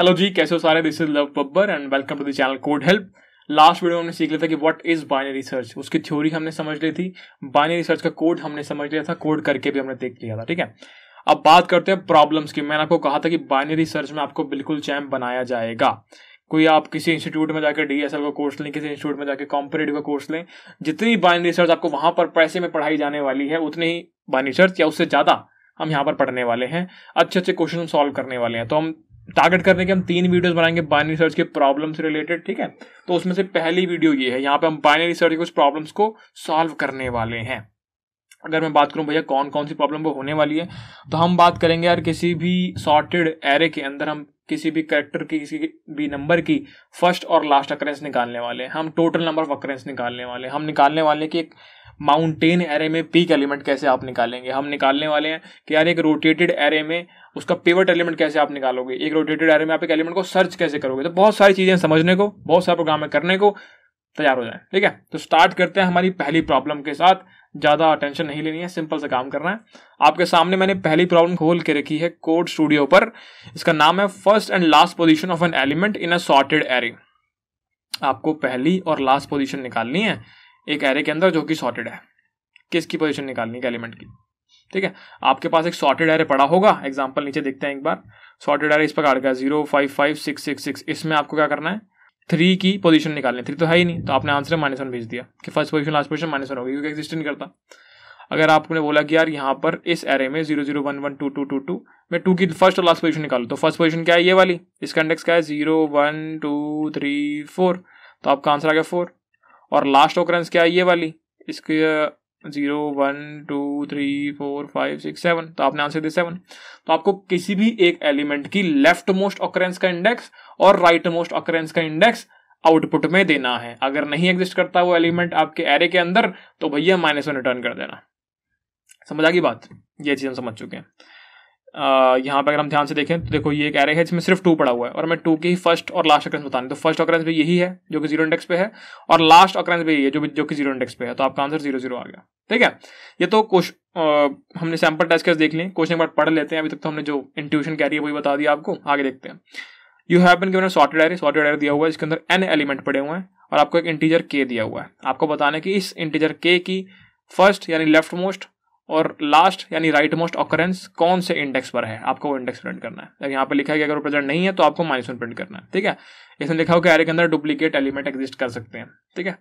Hello जी कैसे हो सारे this is Love Babbar and welcome to the channel code help last video में हमने सीख लिया था कि व्हाट इज बाइनरी सर्च उसकी थ्योरी हमने समझ ली थी बाइनरी सर्च का कोड हमने समझ लिया था कोड करके भी हमने देख लिया था ठीक है अब बात करते हैं प्रॉब्लम्स की मैंने आपको कहा था कि बाइनरी सर्च में आपको बिल्कुल चैम्प बनाया जाएगा कोई आप किसी इंस्टीट्यूट में जाकर डीएसएल का कोर्स लें किसी इंस्टीट्यूट में जाकर कॉम्परेटिव का कोर्स लें जितनी बाइनरी सर्च आपको वहां पर पैसे में पढ़ाई जाने वाली है उतनी ही बाइनरी सर्च या उससे ज़्यादा हम यहाँ पर पढ़ने वाले हैं अच्छे अच्छे क्वेश्चन सॉल्व करने वाले हैं तो हम टारगेट करने के हम तीन वीडियोस बनाएंगे बाइनरी सर्च के प्रॉब्लम से रिलेटेड ठीक है तो उसमें से पहली वीडियो ये है यहाँ पे हम बाइनरी सर्च के कुछ प्रॉब्लम्स को सॉल्व करने वाले हैं अगर मैं बात करूँ भैया कौन कौन सी प्रॉब्लम वो होने वाली है तो हम बात करेंगे यार किसी भी सॉर्टेड एरे के अंदर हम किसी भी करेक्टर की किसी भी नंबर की फर्स्ट और लास्ट अक्रेंस निकालने वाले हैं हम टोटल नंबर ऑफ अक्रेंस निकालने वाले हैं हम निकालने वाले हैं कि एक माउंटेन एरे में पीक एलिमेंट कैसे आप निकालेंगे हम निकालने वाले हैं कि यार एक रोटेटेड एरे में उसका पेवर्ट एलिमेंट कैसे आप निकालोगे एक रोटेटेड एरे में आप एक एलिमेंट को सर्च कैसे करोगे तो बहुत सारी चीज़ें समझने को बहुत सारे प्रोग्राम में करने को तैयार हो जाए ठीक है तो स्टार्ट करते हैं हमारी पहली प्रॉब्लम के साथ ज़्यादा टेंशन नहीं लेनी है सिंपल से काम करना है आपके सामने मैंने पहली प्रॉब्लम खोल के रखी है कोड स्टूडियो पर इसका नाम है first and last position of an element in a sorted array आपको पहली और लास्ट पोजीशन निकालनी है एक एरे के अंदर जो कि सॉर्टेड है किसकी पोजिशन निकालनी है एलिमेंट की ठीक है आपके पास एक सॉर्टेड एरे पड़ा होगा एग्जाम्पल नीचे देखते हैं एक बार सॉर्टेड एरे इस काट गया zero five five six six six इसमें आपको क्या करना है थ्री की पोजीशन निकालनी थ्री तो है ही नहीं तो आपने आंसर माइनस वन भेज दिया कि first position last position minus one होगी क्योंकि एक्जिस्ट नहीं करता अगर आपने बोला कि यार यहाँ पर इस एरे में zero zero one one two two two two मैं टू की फर्स्ट और लास्ट पोजीशन निकालू तो फर्स्ट पोजीशन क्या है ये वाली इसका इंडेक्स क्या है zero one two three four तो आपका आंसर आ गया फोर और लास्ट ऑक्रेंस क्या है ये वाली इसके zero one two three four five six seven तो आपने आंसर दिया सेवन तो आपको किसी भी एक एलिमेंट की लेफ्ट मोस्ट ऑकरेंस का इंडेक्स और राइट मोस्ट ऑकरेंस का इंडेक्स आउटपुट में देना है अगर नहीं एग्जिस्ट करता वो एलिमेंट आपके एरे के अंदर तो भैया माइनस वन रिटर्न कर देना समझ आ गई बात ये चीज हम समझ चुके हैं यहाँ पर अगर हम ध्यान से देखें तो देखो ये एक एरे है जिसमें सिर्फ टू पड़ा हुआ है और हमें टू के ही फर्स्ट और लास्ट अक्रेंस बताने तो फर्स्ट अक्रेंस भी यही है जो कि जीरो इंडेक्स पे है और लास्ट अक्रेंस भी यही है जो जो कि जीरो इंडेक्स पे है तो आपका आंसर जीरो जीरो आ गया ठीक है ये तो कुछ हमने सैम्पल टेस्ट देख लिए क्वेश्चन एक बार पढ़ लेते हैं अभी तक तो हमने जो इंट्यूशन कह रही है वही बता दिया आपको आगे देखते हैं you have been given sorted array sorted array दिया हुआ है इसके अंदर एन एलिमेंट पड़े हुए हैं और आपको एक इंटीजर के दिया हुआ है आपको बताना है कि इस इंटीजर के की फर्स्ट यानी लेफ्ट मोस्ट और लास्ट यानी राइट मोस्ट ऑकरेंस कौन से इंडेक्स पर है आपको वो इंडेक्स प्रिंट करना है अगर यहाँ पर लिखा है कि अगर वो प्रेजेंट नहीं है तो आपको माइनस वन प्रिंट करना है ठीक है इसमें लिखा हो कि एरे के अंदर डुप्लीकेट एलिमेंट एग्जिस्ट कर सकते हैं ठीक है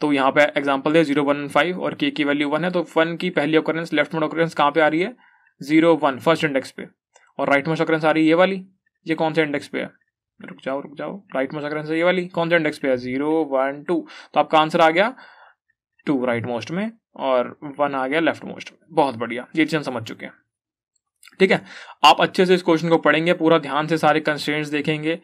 तो यहाँ पे एग्जाम्पल दे जीरो वन फाइव और के की वैल्यू वन है तो वन की पहली ऑकरेंस लेफ्ट मोड ऑकरेंस कहाँ पे आ रही है जीरो वन फर्स्ट इंडेक्स पे और राइट मोस्ट ऑकरेंस आ रही है ये वाली ये कौन से इंडेक्स पे है रुक जाओ रुक जाओ राइट मोस्ट ऑकरेंस ये वाली कौन से इंडेक्स पे है जीरो वन टू तो आपका आंसर आ गया टू राइट मोस्ट में और वन आ गया लेफ्ट मोस्ट बहुत बढ़िया ये चीज़ समझ चुके हैं ठीक है आप अच्छे से इस क्वेश्चन को पढ़ेंगे पूरा ध्यान से सारे कंस्टेंट्स देखेंगे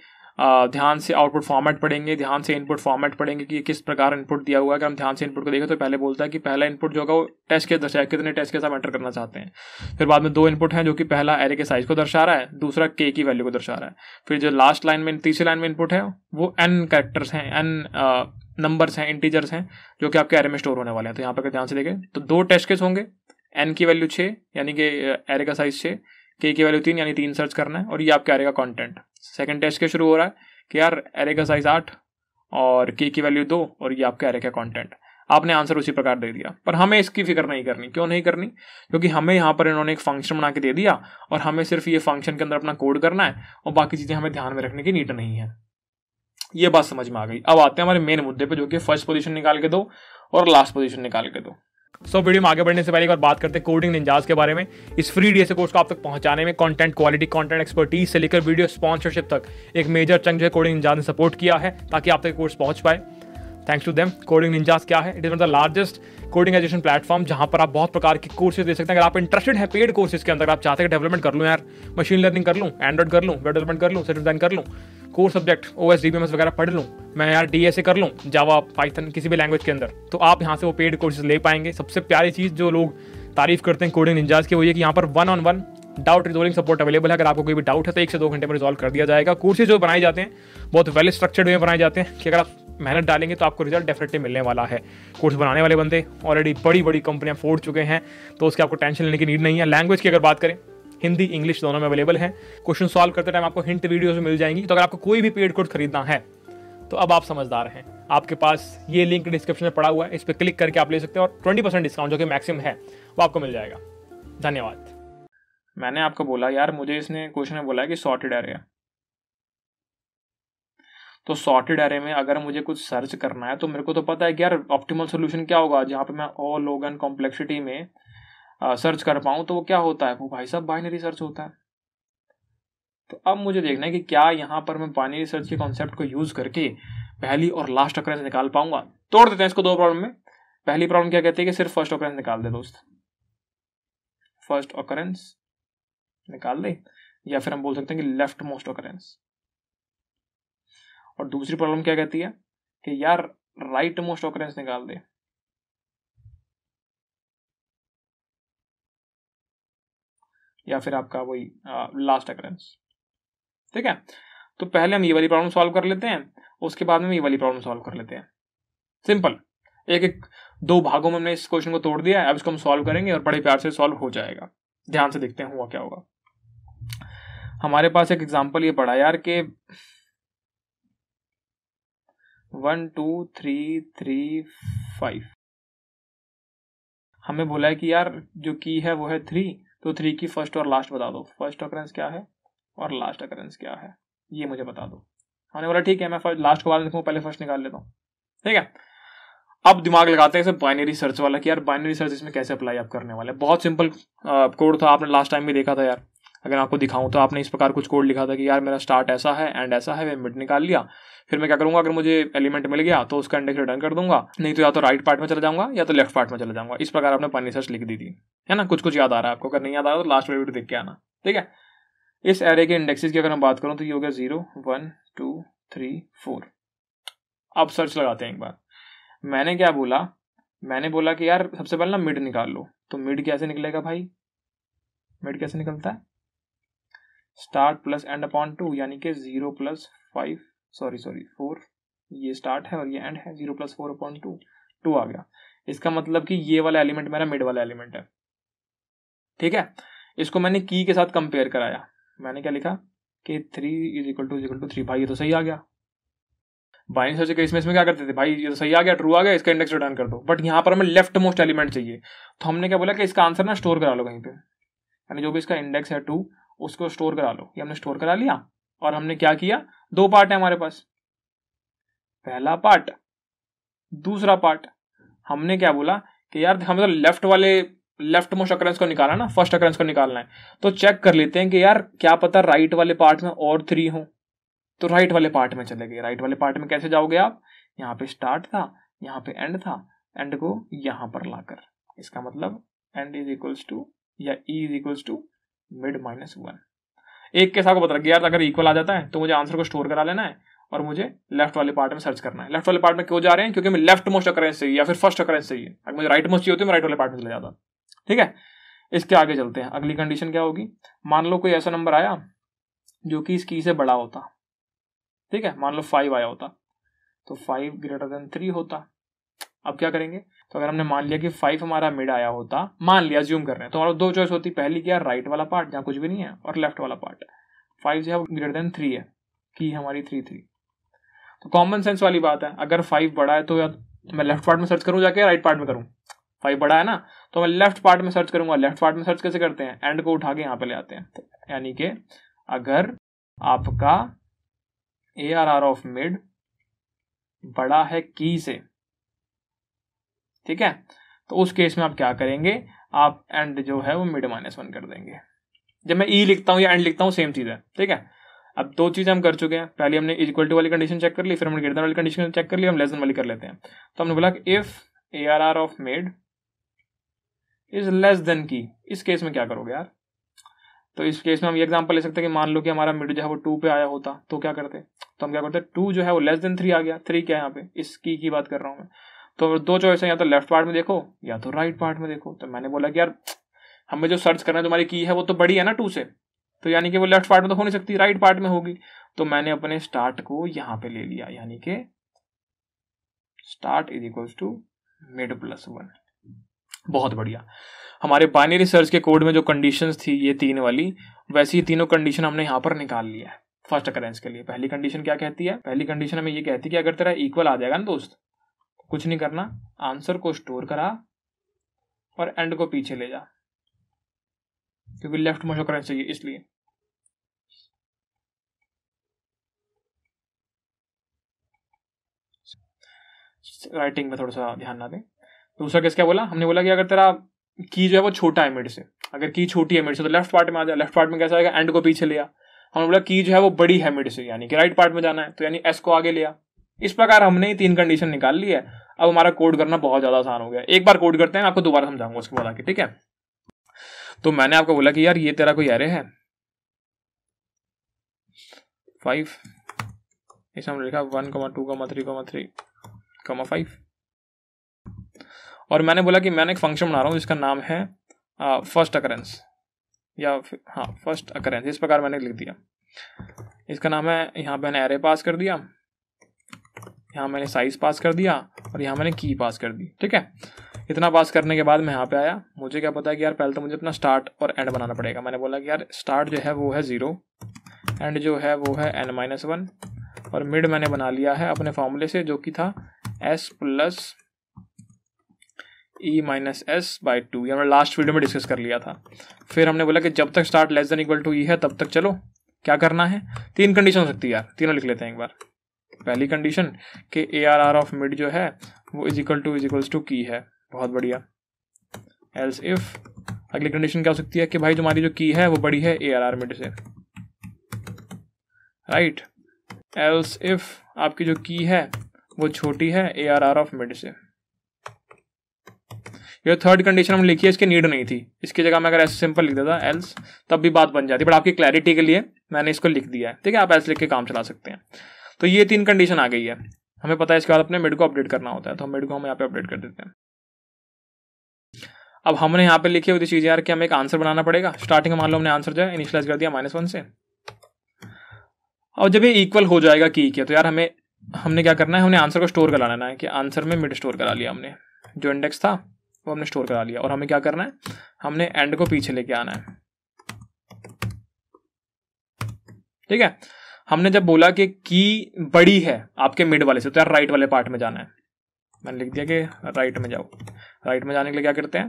ध्यान से आउटपुट फॉर्मेट पढ़ेंगे ध्यान से इनपुट फॉर्मेट पढ़ेंगे कि किस प्रकार इनपुट दिया हुआ है अगर हम ध्यान से इनपुट को देखें तो पहले बोलता है कि पहला इनपुट जो होगा वो टेस्ट के दर्शाए कितने टेस्ट के साथ एंटर करना चाहते हैं फिर बाद में दो इनपुट हैं जो कि पहला एरे के साइज को दर्शा रहा है दूसरा के की वैल्यू को दर्शा रहा है फिर जो लास्ट लाइन में तीसरी लाइन में इनपुट है वो एन करेक्टर्स हैं एन नंबर्स हैं इंटीजर्स हैं जो कि आपके एरे में स्टोर होने वाले हैं तो यहाँ पर ध्यान से देखें तो दो टेस्ट केस होंगे एन की वैल्यू छः यानी कि एरे का साइज छः के की वैल्यू तीन यानी तीन सर्च करना है और ये आपके एरे का कॉन्टेंट सेकेंड टेस्ट के शुरू हो रहा है कि यार एरे का साइज आठ और के की वैल्यू दो और ये आपके एरे का कॉन्टेंट आपने आंसर उसी प्रकार दे दिया पर हमें इसकी फिक्र नहीं करनी क्यों नहीं करनी क्योंकि हमें यहाँ पर इन्होंने एक फंक्शन बना के दे दिया और हमें सिर्फ ये फंक्शन के अंदर अपना कोड करना है और बाकी चीज़ें हमें ध्यान में रखने की नीट नहीं है ये बात समझ में आ गई अब आते हैं हमारे मेन मुद्दे पे जो कि फर्स्ट पोजीशन निकाल के दो और लास्ट पोजीशन निकाल के दो सो so, वीडियो में आगे बढ़ने से पहले एक बार बात करते हैं कोडिंग निंजाज के बारे में इस फ्री डी कोर्स को आप तक पहुंचाने में कंटेंट क्वालिटी कंटेंट एक्सपर्टीज से लेकर वीडियो स्पॉन्सरशिप तक एक मेजर चंग जो है कोडिंग निंजाज ने सपोर्ट किया है ताकि आप तक कोर्स पहुंच पाए thanks to them coding ninjas क्या है it is one the largest coding education platform जहां पर आप बहुत प्रकार के कोर्सेज दे सकते हैं अगर आप इंटरेस्टेड है पेड कोर्सेज के अंदर आप चाहते हैं डेवलपमेंट कर लूँ यार मशीन लर्निंग कर लूँ एंड्रॉइड कर लूँ वेब डेवलपमेंट कर लूँ सिर्फ डिजाइन कर लूँ कोर सब्जेक्ट ओ एस वगैरह पढ़ लूँ मैं यार डी कर लूँ जावा पाइथन किसी भी लैंग्वेज के अंदर तो आप यहाँ से वो पेड कोर्सेज ले पाएंगे सबसे प्यारी चीज़ जो लोग तारीफ करते हैं कोडिंग इंजाज की वो ये कि यहाँ पर one on one doubt resolving support available है अगर आपको कोई भी डाउट है तो एक से दो घंटे में रिजॉल्व कर दिया जाएगा कोर्सेज जो बनाए जाते हैं बहुत वेल स्ट्रक्चर्ड वे बनाए जाते हैं कि अगर आप मेहनत डालेंगे तो आपको रिजल्ट डेफिनेटली मिलने वाला है कोर्स बनाने वाले बंदे ऑलरेडी बड़ी बड़ी कंपनियाँ फोड़ चुके हैं तो उसके आपको टेंशन लेने की नीड नहीं है लैंग्वेज की अगर बात करें हिंदी इंग्लिश दोनों में अवेलेबल है क्वेश्चन सॉल्व करते टाइम आपको हिंट वीडियोज में मिल जाएंगी तो अगर आपको कोई भी पेड कोर्स खरीदना है तो अब आप समझदार हैं आपके पास ये लिंक डिस्क्रिप्शन में पड़ा हुआ है इस पर क्लिक करके आप ले सकते हैं और ट्वेंटी परसेंट डिस्काउंट जो कि मैक्सिमम है वो आपको मिल जाएगा धन्यवाद मैंने आपको बोला यार मुझे इसने क्वेश्चन में बोला है कि सॉर्टेड एरिया तो सॉर्टेड एरे में अगर मुझे कुछ सर्च करना है तो मेरे को तो पता है कि यार ऑप्टिमल सोल्यूशन क्या होगा जहाँ पे मैं ऑल ओगन कॉम्प्लेक्सिटी में आ, सर्च कर पाऊँ तो वो क्या होता है वो भाई साहब बाइनरी सर्च होता है तो अब मुझे देखना है कि क्या यहाँ पर मैं बाइनरी सर्च के कॉन्सेप्ट को यूज़ करके पहली और लास्ट अक्रेंस निकाल पाऊंगा तोड़ देते हैं इसको दो प्रॉब्लम में पहली प्रॉब्लम क्या कहती है कि सिर्फ फर्स्ट ऑक्रेंस निकाल दे दोस्त फर्स्ट ऑकरेंस निकाल दे या फिर हम बोल सकते हैं कि लेफ्ट मोस्ट ऑकरेंस और दूसरी प्रॉब्लम क्या कहती है कि यार राइट मोस्ट ऑकरेंस निकाल दे या फिर आपका वही लास्ट अक्रेंस ठीक है तो पहले हम ये वाली प्रॉब्लम सॉल्व कर लेते हैं उसके बाद में ये वाली प्रॉब्लम सॉल्व कर लेते हैं सिंपल एक एक दो भागों में हमने इस क्वेश्चन को तोड़ दिया है अब इसको हम सॉल्व करेंगे और बड़े प्यार से सॉल्व हो जाएगा ध्यान से देखते हैं हुआ क्या होगा हमारे पास एक एग्जाम्पल ये पड़ा यार के one two three three five हमें बोला है कि यार जो की है वो है थ्री तो थ्री की फर्स्ट और लास्ट बता दो फर्स्ट अकरेंस क्या है और लास्ट अकरेंस क्या है ये मुझे बता दो हमने बोला ठीक है मैं फर्स्ट लास्ट को बाद में पहले फर्स्ट निकाल लेता हूँ ठीक है अब दिमाग लगाते हैं बाइनरी सर्च वाला कि यार बाइनरी सर्च इसमें कैसे अप्लाई आप करने वाले बहुत सिंपल कोड था आपने लास्ट टाइम भी देखा था यार अगर आपको दिखाऊं तो आपने इस प्रकार कुछ कोड लिखा था कि यार मेरा स्टार्ट ऐसा है एंड ऐसा है मैं मिड निकाल लिया फिर मैं क्या करूंगा अगर मुझे एलिमेंट मिल गया तो उसका इंडेक्स रिटर्न कर दूंगा नहीं तो या तो राइट पार्ट में चला जाऊंगा या तो लेफ्ट पार्ट में चला जाऊंगा इस प्रकार आपने पानी सर्च लिख दी थी है ना कुछ कुछ याद आ रहा है आपको अगर नहीं याद आ रहा तो लास्ट वीडियो देख के आना ठीक है इस एरे के इंडेक्सेस की अगर हम बात करूँ तो ये हो गया zero one two three four अब सर्च लगाते हैं एक बार मैंने क्या बोला मैंने बोला कि यार सबसे पहले ना मिड निकाल लो तो मिड कैसे निकलेगा भाई मिड कैसे निकलता है start plus end upon two यानी कि zero plus five sorry sorry four ये स्टार्ट है और ये एंड है zero plus four upon two two आ गया इसका मतलब कि ये वाला एलिमेंट मेरा मिड वाला एलिमेंट है ठीक है इसको मैंने की के साथ कंपेयर कराया मैंने क्या लिखा कि three is equal to is equal to three भाई ये तो सही आ गया भाई सोचे कि इसमें इसमें क्या करते थे भाई ये तो सही आ गया ट्रू आ गया इसका इंडेक्स रिटर्न कर दो बट यहाँ पर हमें लेफ्ट मोस्ट एलिमेंट चाहिए तो हमने क्या बोला कि इसका आंसर ना स्टोर करा लो कहीं पे यानी जो भी इसका इंडेक्स है टू उसको स्टोर करा लो ये हमने स्टोर करा लिया और हमने क्या किया दो पार्ट है हमारे पास पहला पार्ट दूसरा पार्ट हमने क्या बोला कि यार हमें तो लेफ्ट वाले लेफ्ट मोस्ट अकरेंस को निकालना ना फर्स्ट अकरेंस को निकालना है तो चेक कर लेते हैं कि यार क्या पता राइट वाले पार्ट में और थ्री हो तो राइट वाले पार्ट में चले गए राइट वाले पार्ट में कैसे जाओगे आप यहाँ पे स्टार्ट था यहाँ पे एंड था एंड को यहां पर लाकर इसका मतलब एंड इज इक्वल्स टू या E is equals to mid minus one एक केस आपको बता ग्यारह अगर इक्वल आ जाता है तो मुझे आंसर को स्टोर करा लेना है और मुझे लेफ्ट वाले पार्ट में सर्च करना है लेफ्ट वाले पार्ट में क्यों जा रहे हैं क्योंकि मैं लेफ्ट मोस्ट अकरेंस चाहिए या फिर फर्स्ट अकरेंस चाहिए अगर मुझे राइट मोस्ट चाहिए होती मैं राइट वाले पार्ट में चले जाता ठीक है इसके आगे चलते हैं अगली कंडीशन क्या होगी मान लो कोई ऐसा नंबर आया जो कि इस की से बड़ा होता ठीक है मान लो फाइव आया होता तो फाइव ग्रेटर देन थ्री होता अब क्या करेंगे तो अगर हमने मान लिया कि फाइव हमारा मिड आया होता मान लिया ज्यूम कर रहे हैं तो हमारा दो चॉइस होती पहली क्या राइट वाला पार्ट जहाँ कुछ भी नहीं है और लेफ्ट वाला पार्ट है फाइव जो है ग्रेटर देन थ्री है की हमारी थ्री थ्री तो कॉमन सेंस वाली बात है अगर फाइव बड़ा है तो या मैं लेफ्ट पार्ट में सर्च करूँ जाके राइट पार्ट में करूँ फाइव बड़ा है ना तो मैं लेफ्ट पार्ट में सर्च करूंगा लेफ्ट पार्ट में सर्च कैसे करते हैं एंड को उठा के यहाँ पे ले आते हैं तो यानी कि अगर आपका A are are of mid बड़ा है की से ठीक है तो उस केस में आप क्या करेंगे आप एंड जो है वो मिड माइनस वन कर देंगे जब मैं ई e लिखता हूँ या एंड लिखता हूँ सेम चीज़ है ठीक है अब दो चीज़ें हम कर चुके हैं पहले हमने इक्वल टू वाली कंडीशन चेक कर ली फिर हमने गिरदान वाली कंडीशन चेक कर ली हम लेस देन वाली कर लेते हैं तो हमने बोला if A are are of mid is less than key इस केस में क्या करोगे यार तो इस केस में हम ये एग्जांपल ले सकते हैं कि मान लो कि हमारा मिड जो है वो टू पे आया होता तो क्या करते तो हम क्या करते टू जो है वो लेस देन थ्री आ गया थ्री क्या है यहाँ पे इस की की बात कर रहा हूँ मैं तो दो चॉइस है या तो लेफ्ट पार्ट में देखो या तो राइट पार्ट में देखो तो मैंने बोला कि यार हमें जो सर्च करना है तुम्हारी की है वो तो बड़ी है ना टू से तो यानी कि वो लेफ्ट पार्ट में तो हो नहीं सकती राइट पार्ट में होगी तो मैंने अपने स्टार्ट को यहाँ पे ले लिया यानी कि start is equals to mid plus one बहुत बढ़िया हमारे बाइनरी सर्च के कोड में जो कंडीशंस थी ये तीन वाली वैसी ही तीनों कंडीशन हमने यहाँ पर निकाल लिया है फर्स्ट अकरेंस के लिए पहली कंडीशन क्या कहती है पहली कंडीशन हमें ये कहती है कि अगर तेरा इक्वल आ जाएगा ना दोस्त कुछ नहीं करना आंसर को स्टोर करा और एंड को पीछे ले जा क्योंकि लेफ्ट मोशन करना चाहिए इसलिए राइटिंग में थोड़ा सा ध्यान ना दें दूसरा किस क्या बोला हमने बोला कि अगर तेरा की जो है वो छोटा है मिड से अगर की छोटी है मिड से तो लेफ्ट पार्ट में आ जाए लेफ्ट पार्ट में कैसा आएगा एंड को पीछे लिया हमने बोला की जो है वो बड़ी है मिड से यानी कि राइट पार्ट में जाना है तो यानी एस को आगे लिया इस प्रकार हमने तीन कंडीशन निकाल ली है अब हमारा कोड करना बहुत ज्यादा आसान हो गया एक बार कोड करते हैं आपको दोबारा समझाऊंगा उसके बाद आके ठीक है तो मैंने आपको बोला कि यार ये तेरा कोई एरे है फाइव लिखा one comma two comma three comma three comma five और मैंने बोला कि मैंने एक फंक्शन बना रहा हूँ जिसका नाम है फर्स्ट अकरेंस या हाँ फर्स्ट अकरेंस इस प्रकार मैंने लिख दिया इसका नाम है यहाँ पे मैंने एरे पास कर दिया यहाँ मैंने साइज पास कर दिया और यहाँ मैंने की पास कर दी ठीक है इतना पास करने के बाद मैं यहाँ पे आया मुझे क्या पता है कि यार पहले तो मुझे अपना स्टार्ट और एंड बनाना पड़ेगा मैंने बोला कि यार स्टार्ट जो है वो है ज़ीरो एंड जो है वो है एन माइनस वन और मिड मैंने बना लिया है अपने फॉर्मूले से जो कि था S plus E minus S by two ये हमने लास्ट वीडियो में डिस्कस कर लिया था फिर हमने बोला कि जब तक start less than equal to E है तब तक चलो क्या करना है तीन कंडीशन हो सकती है यार तीनों लिख लेते हैं एक बार पहली कंडीशन कि A are are of mid जो है वो is equal to is to key है बहुत बढ़िया एल्स इफ अगली कंडीशन क्या हो सकती है कि भाई तुम्हारी जो की है वो बड़ी है ए आर आर मिड से राइट एल्स इफ आपकी जो की है वो छोटी है A are are of mid से ये थर्ड कंडीशन हम लिखी है इसकी नीड नहीं थी इसकी जगह मैं अगर ऐसे सिंपल लिख देता एल्स तब भी बात बन जाती बट आपकी क्लैरिटी के लिए मैंने इसको लिख दिया है ठीक है आप ऐसे लिख के काम चला सकते हैं तो ये तीन कंडीशन आ गई है हमें पता है इसके बाद अपने मिड को अपडेट करना होता है तो हम मिड को हम यहाँ पे अपडेट कर देते हैं अब हमने यहाँ पे लिखी हुई चीज़ यार कि हमें एक आंसर बनाना पड़ेगा स्टार्टिंग मान लो हमने आंसर जो है इनिशियलाइज कर दिया माइनस वन से और जब ये इक्वल हो जाएगा की के तो यार हमें हमने क्या करना है हमने आंसर को स्टोर करा लेना है कि आंसर में मिड स्टोर करा लिया हमने जो इंडेक्स था वो हमने स्टोर करा लिया और हमें क्या करना है हमने एंड को पीछे लेके आना है ठीक है हमने जब बोला कि की बड़ी है आपके मिड वाले से तो यार राइट वाले पार्ट में जाना है मैंने लिख दिया कि राइट में जाओ राइट में जाने के लिए क्या करते हैं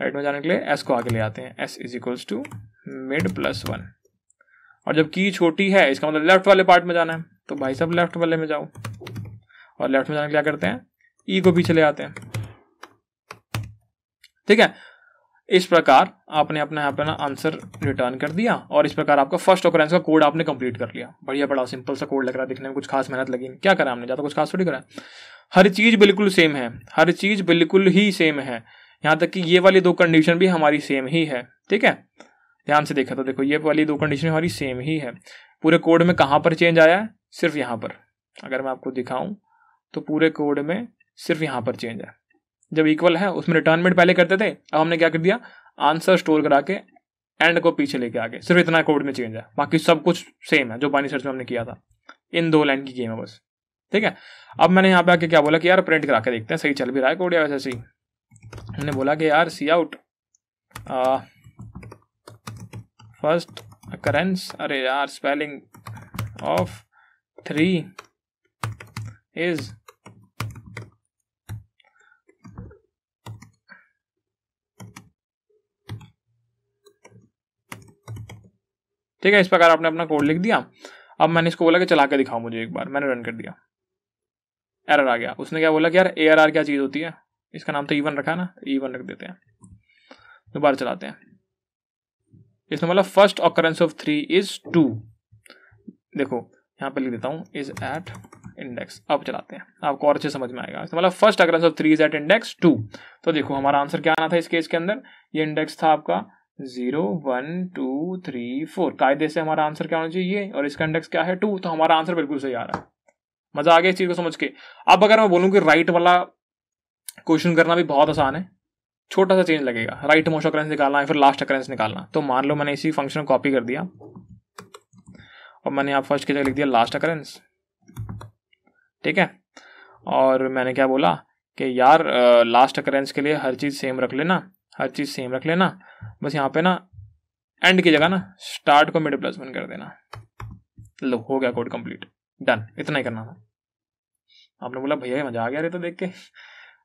राइट में जाने के लिए एस को आगे ले आते हैं S is equals to mid plus one और जब की छोटी है इसका मतलब लेफ्ट वाले पार्ट में जाना है तो भाई साहब लेफ्ट वाले में जाओ और लेफ्ट में जाने के लिए क्या करते हैं ई e को पीछे ले आते हैं ठीक है इस प्रकार आपने अपना यहाँ पे ना आंसर रिटर्न कर दिया और इस प्रकार आपका फर्स्ट ऑकरेंस का कोड आपने कंप्लीट कर लिया बढ़िया बड़ा सिंपल सा कोड लग रहा है दिखने में कुछ खास मेहनत लगी क्या करा हमने ज़्यादा कुछ खास थोड़ी करा हर चीज़ बिल्कुल सेम है हर चीज़ बिल्कुल ही सेम है यहाँ तक कि ये वाली दो कंडीशन भी हमारी सेम ही है ठीक है ध्यान से देखा तो देखो ये वाली दो कंडीशन हमारी सेम ही है पूरे कोड में कहाँ पर चेंज आया है सिर्फ यहाँ पर अगर मैं आपको दिखाऊं तो पूरे कोड में सिर्फ यहाँ पर चेंज है जब इक्वल है उसमें रिटर्नमेंट पहले करते थे अब हमने क्या कर दिया आंसर स्टोर करा के एंड को पीछे लेके आगे सिर्फ इतना कोड में चेंज है बाकी सब कुछ सेम है जो पानी सर्च में हमने किया था इन दो लाइन की गेम है बस ठीक है अब मैंने यहाँ पे आके क्या बोला कि यार प्रिंट करा के देखते हैं सही चल भी रहा है कोड या वैसे सही हमने बोला कि यार सी आउट फर्स्ट करेंस अरे यार स्पेलिंग ऑफ थ्री इज़ ठीक है इस प्रकार आपने अपना कोड लिख दिया अब मैंने इसको बोला कि चला के दिखाओ मुझे एक बार मैंने रन कर दिया एरर आ गया उसने क्या बोला कि यार ए क्या चीज़ होती है इसका नाम तो ईवन रखा ना ईवन रख देते हैं दोबारा चलाते हैं इसमें मतलब first occurrence of three is two देखो यहाँ पे लिख देता हूँ इज एट इंडेक्स अब चलाते हैं आपको और अच्छे समझ में आएगा इसमें मतलब first occurrence of three is at index two तो देखो हमारा आंसर क्या आना था इस केस के अंदर ये इंडेक्स था आपका zero one two three four कायदे से हमारा आंसर क्या होना चाहिए और इसका इंडेक्स क्या है टू तो हमारा आंसर बिल्कुल सही आ रहा है मजा आ गया इस चीज को समझ के अब अगर मैं बोलूँ कि राइट वाला क्वेश्चन करना भी बहुत आसान है छोटा सा चेंज लगेगा राइट मोस्ट अकरेंस निकालना है फिर लास्ट अकरेंस निकालना तो मान लो मैंने इसी फंक्शन को कॉपी कर दिया और मैंने यहाँ फर्स्ट की जगह लिख दिया लास्ट अकरेंस ठीक है और मैंने क्या बोला कि यार लास्ट अकरेंस के लिए हर चीज़ सेम रख लेना हर चीज़ सेम रख लेना बस यहाँ पे ना एंड की जगह ना स्टार्ट को मिड प्लस वन कर देना लो हो गया कोड कंप्लीट डन इतना ही करना था आपने बोला भैया मजा आ गया रे तो देख के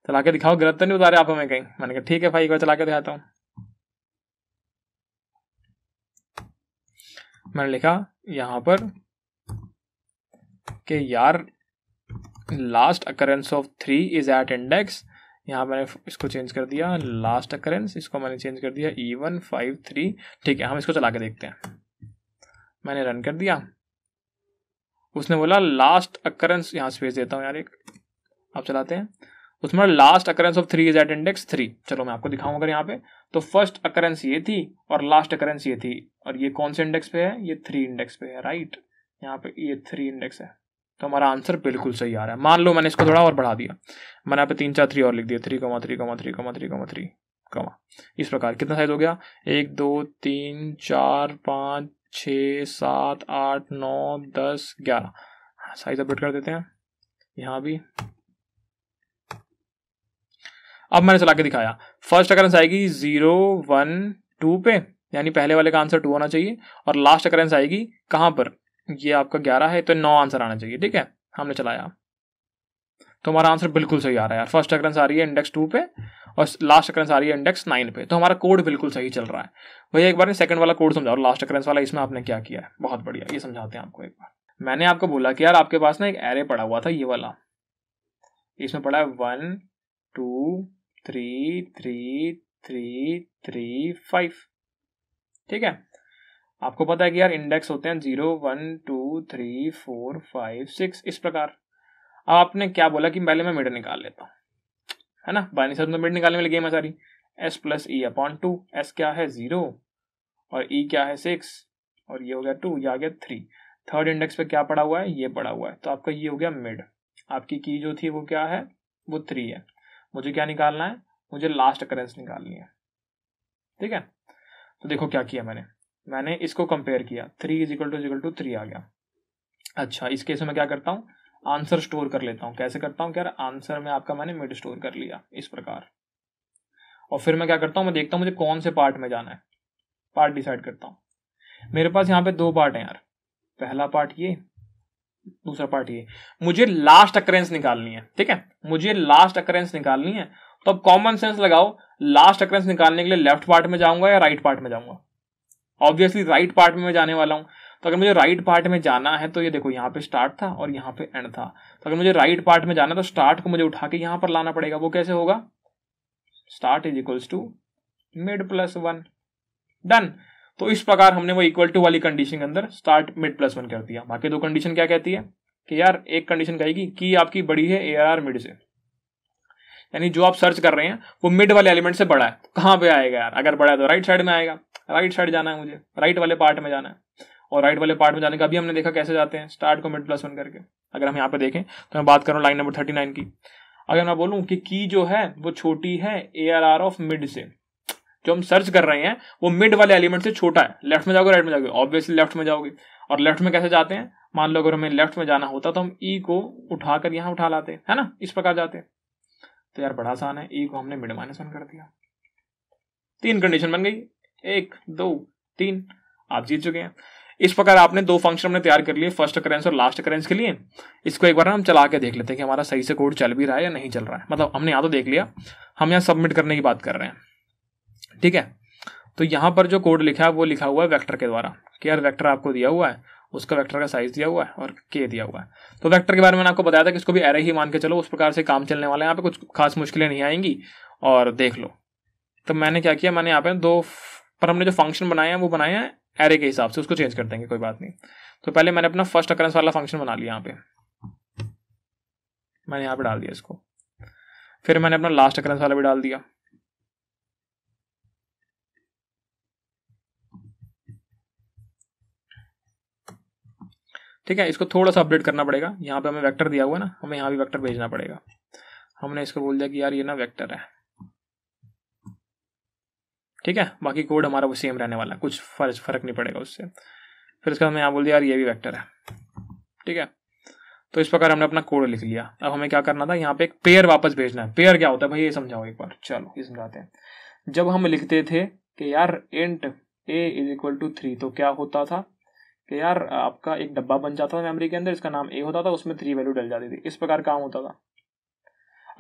चला के दिखाओ गलत तो नहीं उतारे आप हमें कहीं मैंने कहा ठीक है भाई एक बार चला के दिखाता हूँ मैंने लिखा यहाँ पर कि यार last occurrence of three is at index यहाँ मैंने इसको चेंज कर दिया लास्ट अकरेंस इसको मैंने चेंज कर दिया ई वन फाइव थ्री ठीक है हम इसको चला के देखते हैं मैंने रन कर दिया उसने बोला लास्ट अकरेंस यहाँ स्पेस देता हूँ यार एक आप चलाते हैं उसमें last occurrence of three is at index three चलो मैं आपको दिखाऊंगा अगर यहाँ पे तो फर्स्ट अकरेंस ये थी और लास्ट अकरेंस ये थी और ये कौन से इंडेक्स पे है ये थ्री इंडेक्स पे है राइट यहाँ पे ये थ्री इंडेक्स है तो हमारा आंसर बिल्कुल सही आ रहा है मान लो मैंने इसको थोड़ा और बढ़ा दिया मैंने यहाँ पे तीन चार थ्री और लिख दिया three comma three comma three comma three comma three comma इस प्रकार कितना साइज हो गया एक दो तीन चार पाँच छ सात आठ नौ दस ग्यारह साइज हाँ, अपडेट कर देते हैं यहाँ भी अब मैंने चला के दिखाया फर्स्ट अकरेंस आएगी जीरो वन टू पे यानी पहले वाले का आंसर टू होना चाहिए और लास्ट अकरेंस आएगी कहाँ पर ये आपका ग्यारह है तो नौ आंसर आना चाहिए ठीक है हमने चलाया तो हमारा आंसर बिल्कुल सही आ रहा है यार फर्स्ट अक्रेंस आ रही है इंडेक्स टू पे और लास्ट अक्रेंस आ रही है इंडेक्स नाइन पे तो हमारा कोड बिल्कुल सही चल रहा है भैया एक बार सेकंड वाला कोड समझाओ लास्ट अक्रेंस वाला इसमें आपने क्या किया है बहुत बढ़िया ये समझाते हैं आपको एक बार मैंने आपको बोला कि यार आपके पास ना एक एरे पड़ा हुआ था ये वाला इसमें पड़ा है one two three three three three five ठीक है आपको पता है कि यार इंडेक्स होते हैं zero one two three four five six इस प्रकार अब आपने क्या बोला कि पहले मैं मिड निकाल लेता हूँ है ना बाइनरी में मिड निकालने वाली गेम है सारी S plus E upon two S क्या है जीरो और ई e क्या है सिक्स और ये हो गया टू ये आ गया थ्री थर्ड इंडेक्स पे क्या पड़ा हुआ है ये पड़ा हुआ है तो आपका ये हो गया मिड आपकी की जो थी वो क्या है वो थ्री है मुझे क्या निकालना है मुझे लास्ट अकरेंस निकालनी है ठीक है तो देखो क्या किया मैंने मैंने इसको कंपेयर किया three is equal to equal to three आ गया अच्छा इस केस में क्या करता हूँ आंसर स्टोर कर लेता हूँ कैसे करता हूँ यार आंसर में आपका मैंने मिड स्टोर कर लिया इस प्रकार और फिर मैं क्या करता हूँ मैं देखता हूँ मुझे कौन से पार्ट में जाना है पार्ट डिसाइड करता हूँ मेरे पास यहाँ पे दो पार्ट हैं यार पहला पार्ट ये दूसरा पार्ट ये मुझे लास्ट अकरेंस निकालनी है ठीक है मुझे लास्ट अकरेंस निकालनी है तो अब कॉमन सेंस लगाओ लास्ट अकरेंस निकालने के लिए लेफ्ट पार्ट में जाऊंगा या राइट पार्ट में जाऊंगा ऑब्वियसली राइट पार्ट में मैं जाने वाला हूँ तो अगर मुझे राइट पार्ट में जाना है तो ये देखो यहाँ पे स्टार्ट था और यहाँ पे एंड था तो अगर मुझे राइट पार्ट में जाना है तो स्टार्ट को मुझे उठा के यहाँ पर लाना पड़ेगा वो कैसे होगा start is equals to mid plus one done तो इस प्रकार हमने वो इक्वल टू वाली कंडीशन के अंदर स्टार्ट मिड प्लस वन कर दिया बाकी दो कंडीशन क्या कहती है कि यार एक कंडीशन कहेगी कि आपकी बड़ी है ए आर आर मिड से यानी जो आप सर्च कर रहे हैं वो मिड वाले एलिमेंट से बड़ा है कहाँ पे आएगा यार अगर बड़ा है तो राइट साइड में आएगा राइट साइड जाना है मुझे राइट वाले पार्ट में जाना है और राइट वाले पार्ट में जाने का अभी हमने देखा कैसे जाते हैं स्टार्ट को मिड प्लस वन करके अगर हम यहाँ पे देखें तो मैं बात करूँ लाइन नंबर थर्टी नाइन की अगर मैं बोलूँ कि की जो है वो छोटी है A are are of mid से जो हम सर्च कर रहे हैं वो मिड वाले एलिमेंट से छोटा है लेफ्ट में जाओगे राइट में जाओगे ऑब्वियसली लेफ्ट में जाओगे और लेफ्ट में कैसे जाते हैं मान लो अगर हमें लेफ्ट में जाना होता तो हम ई e को उठाकर यहाँ उठा लाते है ना इस प्रकार जाते हैं तो यार बड़ा आसान है ए को हमने मिड माइनस वन कर दिया तीन कंडीशन बन गई एक दो तीन आप जीत चुके हैं इस प्रकार आपने दो फंक्शन हमने तैयार कर लिए फर्स्ट करेंस और लास्ट करेंस के लिए इसको एक बार हम चला के देख लेते हैं कि हमारा सही से कोड चल भी रहा है या नहीं चल रहा है मतलब हमने यहाँ तो देख लिया हम यहाँ सबमिट करने की बात कर रहे हैं ठीक है तो यहाँ पर जो कोड लिखा है वो लिखा हुआ है वैक्टर के द्वारा कि यार वैक्टर आपको दिया हुआ है उसका वेक्टर का साइज दिया हुआ है और के दिया हुआ है तो वेक्टर के बारे में आपको बताया था कि इसको भी एरे ही मान के चलो उस प्रकार से काम चलने वाला है यहाँ पे कुछ खास मुश्किलें नहीं आएंगी और देख लो तो मैंने क्या किया मैंने यहाँ पे दो पर हमने जो फंक्शन बनाया है वो बनाए हैं एरे के हिसाब से उसको चेंज कर देंगे कोई बात नहीं तो पहले मैंने अपना फर्स्ट अकरेंस वाला फंक्शन बना लिया यहाँ पे मैंने यहाँ पे डाल दिया इसको फिर मैंने अपना लास्ट अकरेंस वाला भी डाल दिया ठीक है इसको थोड़ा सा अपडेट करना पड़ेगा यहाँ पे हमें वेक्टर दिया हुआ है ना हमें यहाँ भी वेक्टर भेजना पड़ेगा हमने इसको बोल दिया कि यार ये ना वेक्टर है ठीक है बाकी कोड हमारा वो सेम रहने वाला कुछ फर्क फर्क नहीं पड़ेगा उससे फिर इसका हमें यहाँ बोल दिया यार ये भी वैक्टर है ठीक है तो इस प्रकार हमने अपना कोड लिख लिया अब हमें क्या करना था यहाँ पे एक पेयर वापस भेजना है पेयर क्या होता है भाई ये समझाओ एक बार चलो ये समझाते हैं जब हम लिखते थे कि यार int A is equal to three तो क्या होता था कि यार आपका एक डब्बा बन जाता था मेमोरी के अंदर इसका नाम ए होता था उसमें थ्री वैल्यू डल जाती थी इस प्रकार काम होता था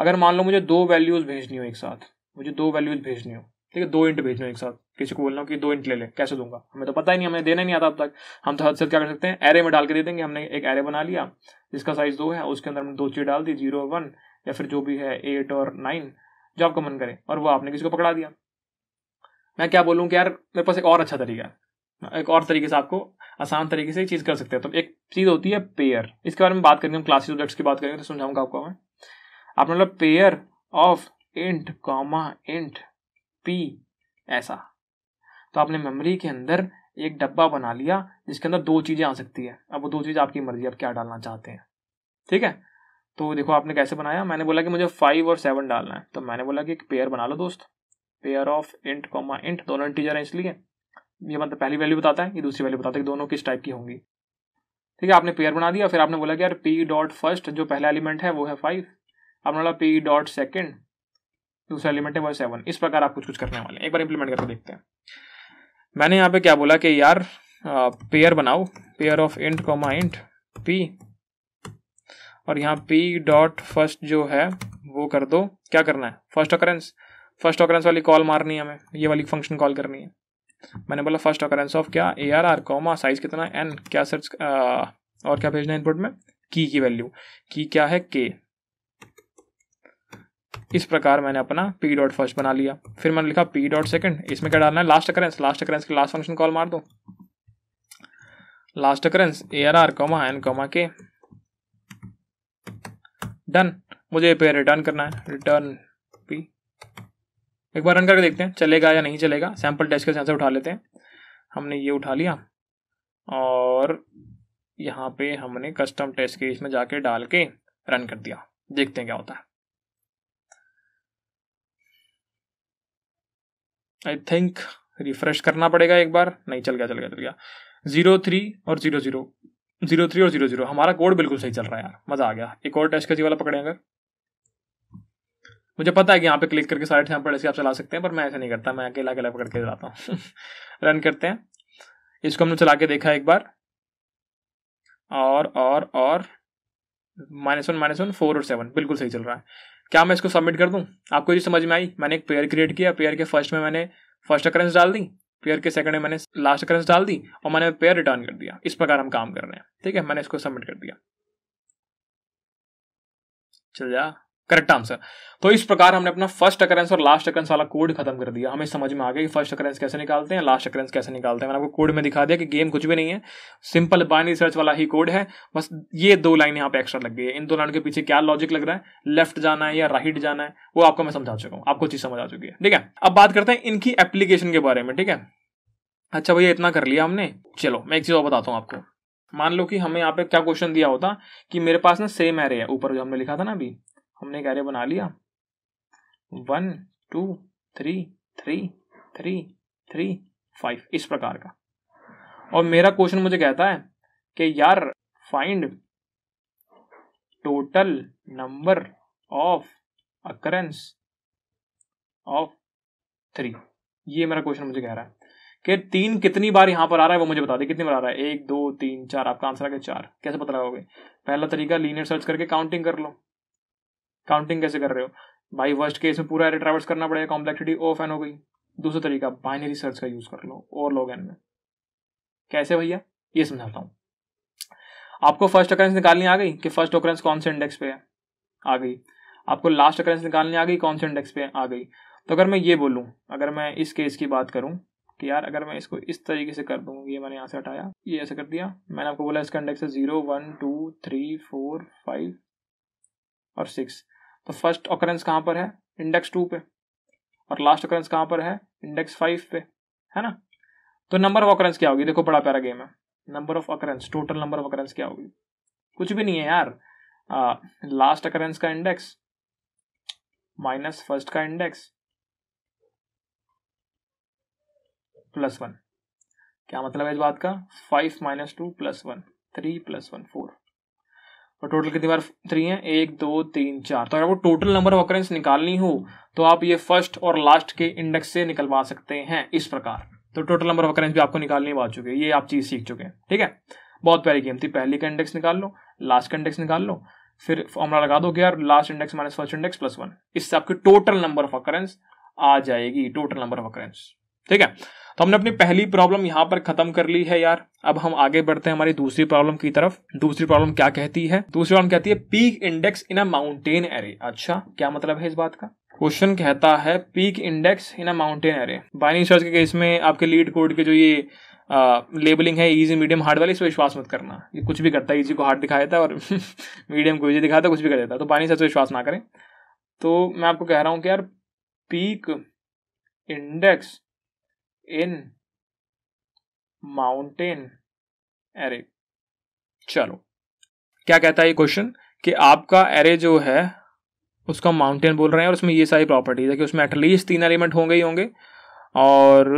अगर मान लो मुझे दो वैल्यूज़ भेजनी हो एक साथ मुझे दो वैल्यूज़ भेजनी हो ठीक है दो इंट भेजना एक साथ किसी को बोलना कि दो इंट ले लें कैसे दूंगा हमें तो पता ही नहीं हमें देना नहीं आता अब तक हम तो हद से क्या कर सकते हैं एरे में डाल के दे देंगे हमने एक एरे बना लिया जिसका साइज दो है उसके अंदर हमने दो चीज़ डाल दी जीरो वन या फिर जो भी है एट और नाइन जो आपका मन करे और वो आपने किसी को पकड़ा दिया मैं क्या बोलूँ कि यार मेरे पास एक और अच्छा तरीका है एक और तरीके से आपको आसान तरीके से चीज़ कर सकते हैं तो एक चीज़ होती है पेयर इसके बारे में बात करेंगे हम क्लासिक ऑब्जेक्ट्स की बात करेंगे तो समझाऊंगा आपको मैं आप मतलब pair of int comma int P ऐसा तो आपने मेमोरी के अंदर एक डब्बा बना लिया जिसके अंदर दो चीज़ें आ सकती है अब वो दो चीज़ आपकी मर्जी आप क्या डालना चाहते हैं ठीक है तो देखो आपने कैसे बनाया मैंने बोला कि मुझे फाइव और सेवन डालना है तो मैंने बोला कि एक पेयर बना लो दोस्त pair of int comma int दोनों इंटीजर है इसलिए ये मतलब पहली वैल्यू बताता है ये दूसरी वैल्यू बताता है दोनों किस टाइप की होंगी ठीक है आपने पेयर बना दिया फिर आपने बोला कि यार पी डॉट फर्स्ट जो पहला एलिमेंट है वो है फाइव आपने बोला पी डॉट सेकेंड दूसरा एलिमेंट है वो सेवन इस प्रकार आप कुछ कुछ करने वाले हैं एक बार इंप्लीमेंट करके देखते हैं मैंने यहाँ पे क्या बोला कि यार पेयर बनाओ pair of int comma int p और यहाँ पी डॉट फर्स्ट जो है वो कर दो क्या करना है फर्स्ट ऑकरेंस फर्स्ट ऑकरेंस वाली कॉल मारनी है हमें ये वाली फंक्शन कॉल करनी है मैंने बोला फर्स्ट ऑकरेंस ऑफ क्या a are r comma size कितना एन क्या सर्च और क्या भेजना है इनपुट में की की वैल्यू की क्या है के इस प्रकार मैंने अपना पी डॉट फर्स्ट बना लिया फिर मैंने लिखा पी डॉट सेकंड इसमें क्या डालना है लास्ट अकरेंस लास्ट अकरेंस के लास्ट फंक्शन कॉल मार दो last occurrence a are r comma n comma k done मुझे पे रिटर्न करना है रिटर्न एक बार रन करके देखते हैं चलेगा या नहीं चलेगा सैम्पल टेस्ट के सेंसर उठा लेते हैं हमने ये उठा लिया और यहाँ पे हमने कस्टम टेस्ट के इसमें जाके डाल के रन कर दिया देखते हैं क्या होता है आई थिंक रिफ्रेश करना पड़ेगा एक बार नहीं चल गया चल गया चल गया जीरो थ्री और जीरो जीरो जीरो थ्री और जीरो जीरो हमारा कोड बिल्कुल सही चल रहा है यार मज़ा आ गया एक और टेस्ट जी वाला पकड़े अगर मुझे पता है कि यहाँ पे क्लिक करके सारे ठेम पर ऐसे आप चला सकते हैं पर मैं ऐसा नहीं करता मैं अकेला अकेला पकड़ के चलाता हूँ रन करते हैं इसको हमने चला के देखा एक बार और और और minus one minus one four और सेवन बिल्कुल सही चल रहा है क्या मैं इसको सबमिट कर दूं आपको ये समझ में आई मैंने एक पेयर क्रिएट किया पेयर के फर्स्ट में मैंने फर्स्ट अकरेंस डाल दी पेयर के सेकंड में मैंने लास्ट अकरेंस डाल दी और मैंने पेयर रिटर्न कर दिया इस प्रकार हम काम कर रहे हैं ठीक है मैंने इसको सबमिट कर दिया चल जा करेक्ट आंसर तो इस प्रकार हमने अपना फर्स्ट अकरेंस और लास्ट अकरेंस वाला कोड खत्म कर दिया हमें समझ में आ गया कि फर्स्ट अकरेंस कैसे निकालते हैं लास्ट अकरेंस कैसे निकालते हैं मैंने आपको कोड में दिखा दिया कि गेम कुछ भी नहीं है सिंपल बाइनरी सर्च वाला ही कोड है बस ये दो लाइन यहाँ पे एक्स्ट्रा लग गई है इन दो लाइन के पीछे क्या लॉजिक लग रहा है लेफ्ट जाना है या राइट जाना है वो आपको मैं समझा चुका हूँ आपको चीज समझ आ चुकी है ठीक है अब बात करते हैं इनकी एप्लीकेशन के बारे में ठीक है अच्छा भैया इतना कर लिया हमने चलो मैं एक चीज और बताता हूँ आपको मान लो कि हमें यहाँ पे क्या क्वेश्चन दिया होता कि मेरे पास ना सेम एरे है ऊपर जो हमने लिखा था ना अभी हमने एक एरे बना लिया one two three three three three five इस प्रकार का और मेरा क्वेश्चन मुझे कहता है कि यार find total number of occurrence of three ये मेरा क्वेश्चन मुझे कह रहा है कि तीन कितनी बार यहां पर आ रहा है वो मुझे बता दे कितनी बार आ रहा है एक दो तीन चार आपका आंसर आ गया चार कैसे पता लगाओगे पहला तरीका लीनियर सर्च करके काउंटिंग कर लो काउंटिंग कैसे कर रहे हो भाई वर्स्ट केस में पूरा एरे ट्रावर्स करना पड़ेगा कॉम्प्लेक्सिटी ऑफ एन हो गई दूसरा तरीका बाइनरी सर्च का यूज़ कर लो और लोग एन में कैसे भैया ये समझाता हूँ आपको फर्स्ट अकरेंस निकालनी आ गई कि फर्स्ट अकरेंस कौन से इंडेक्स पे है आ गई आपको लास्ट अकरेंस निकालनी आ गई कौन से इंडेक्स पे आ गई तो अगर मैं ये बोलूँ अगर मैं इस केस की बात करूँ कि यार अगर मैं इसको इस तरीके से कर दूँ ये मैंने यहाँ से हटाया ये ऐसे कर दिया मैंने आपको बोला इसका इंडेक्स है zero one two three four five और सिक्स तो फर्स्ट ऑकरेंस कहाँ पर है इंडेक्स टू पे और लास्ट ऑकरेंस कहाँ पर है इंडेक्स फाइव पे है ना तो नंबर ऑफ ऑकरेंस क्या होगी देखो बड़ा प्यारा गेम है number of occurrence total number of occurrence क्या होगी कुछ भी नहीं है यार लास्ट अकरेंस का इंडेक्स माइनस फर्स्ट का इंडेक्स प्लस वन क्या मतलब है इस बात का five minus two plus one three plus one four और टोटल कितनी बार थ्री है एक दो तीन चार तो अगर वो टोटल नंबर ऑफ अकरेंस निकालनी हो तो आप ये फर्स्ट और लास्ट के इंडेक्स से निकलवा सकते हैं इस प्रकार तो टोटल नंबर ऑफ अकरेंस भी आपको निकालनी आ चुके ये आप चीज़ सीख चुके हैं ठीक है बहुत प्यारी गेम थी पहली का इंडेक्स निकाल लो लास्ट का इंडेक्स निकाल लो फिर फॉर्मला लगा दो यार last index minus first index plus one इससे आपकी टोटल नंबर ऑफ अकरेंस आ जाएगी टोटल नंबर ऑफ अकरेंस ठीक है तो हमने अपनी पहली प्रॉब्लम यहाँ पर खत्म कर ली है यार अब हम आगे बढ़ते हैं हमारी दूसरी प्रॉब्लम की तरफ दूसरी प्रॉब्लम क्या कहती है दूसरी प्रॉब्लम कहती है peak index in a mountain array अच्छा क्या मतलब है इस बात का क्वेश्चन कहता है peak index in a mountain array binary search के केस में आपके लीड कोड के जो ये लेबलिंग है इजी मीडियम हार्ड वाली इस पर विश्वास मत करना ये कुछ भी करता है इजी को हार्ड दिखा देता है और मीडियम को इजी दिखाता है कुछ भी कर देता है तो बाइनिंग सर्च पर विश्वास ना करें तो मैं आपको कह रहा हूँ कि यार peak index in mountain array चलो क्या कहता है ये क्वेश्चन कि आपका एरे जो है उसका माउंटेन बोल रहे हैं और उसमें ये सारी प्रॉपर्टीज है कि उसमें एटलीस्ट तीन एलिमेंट होंगे ही होंगे और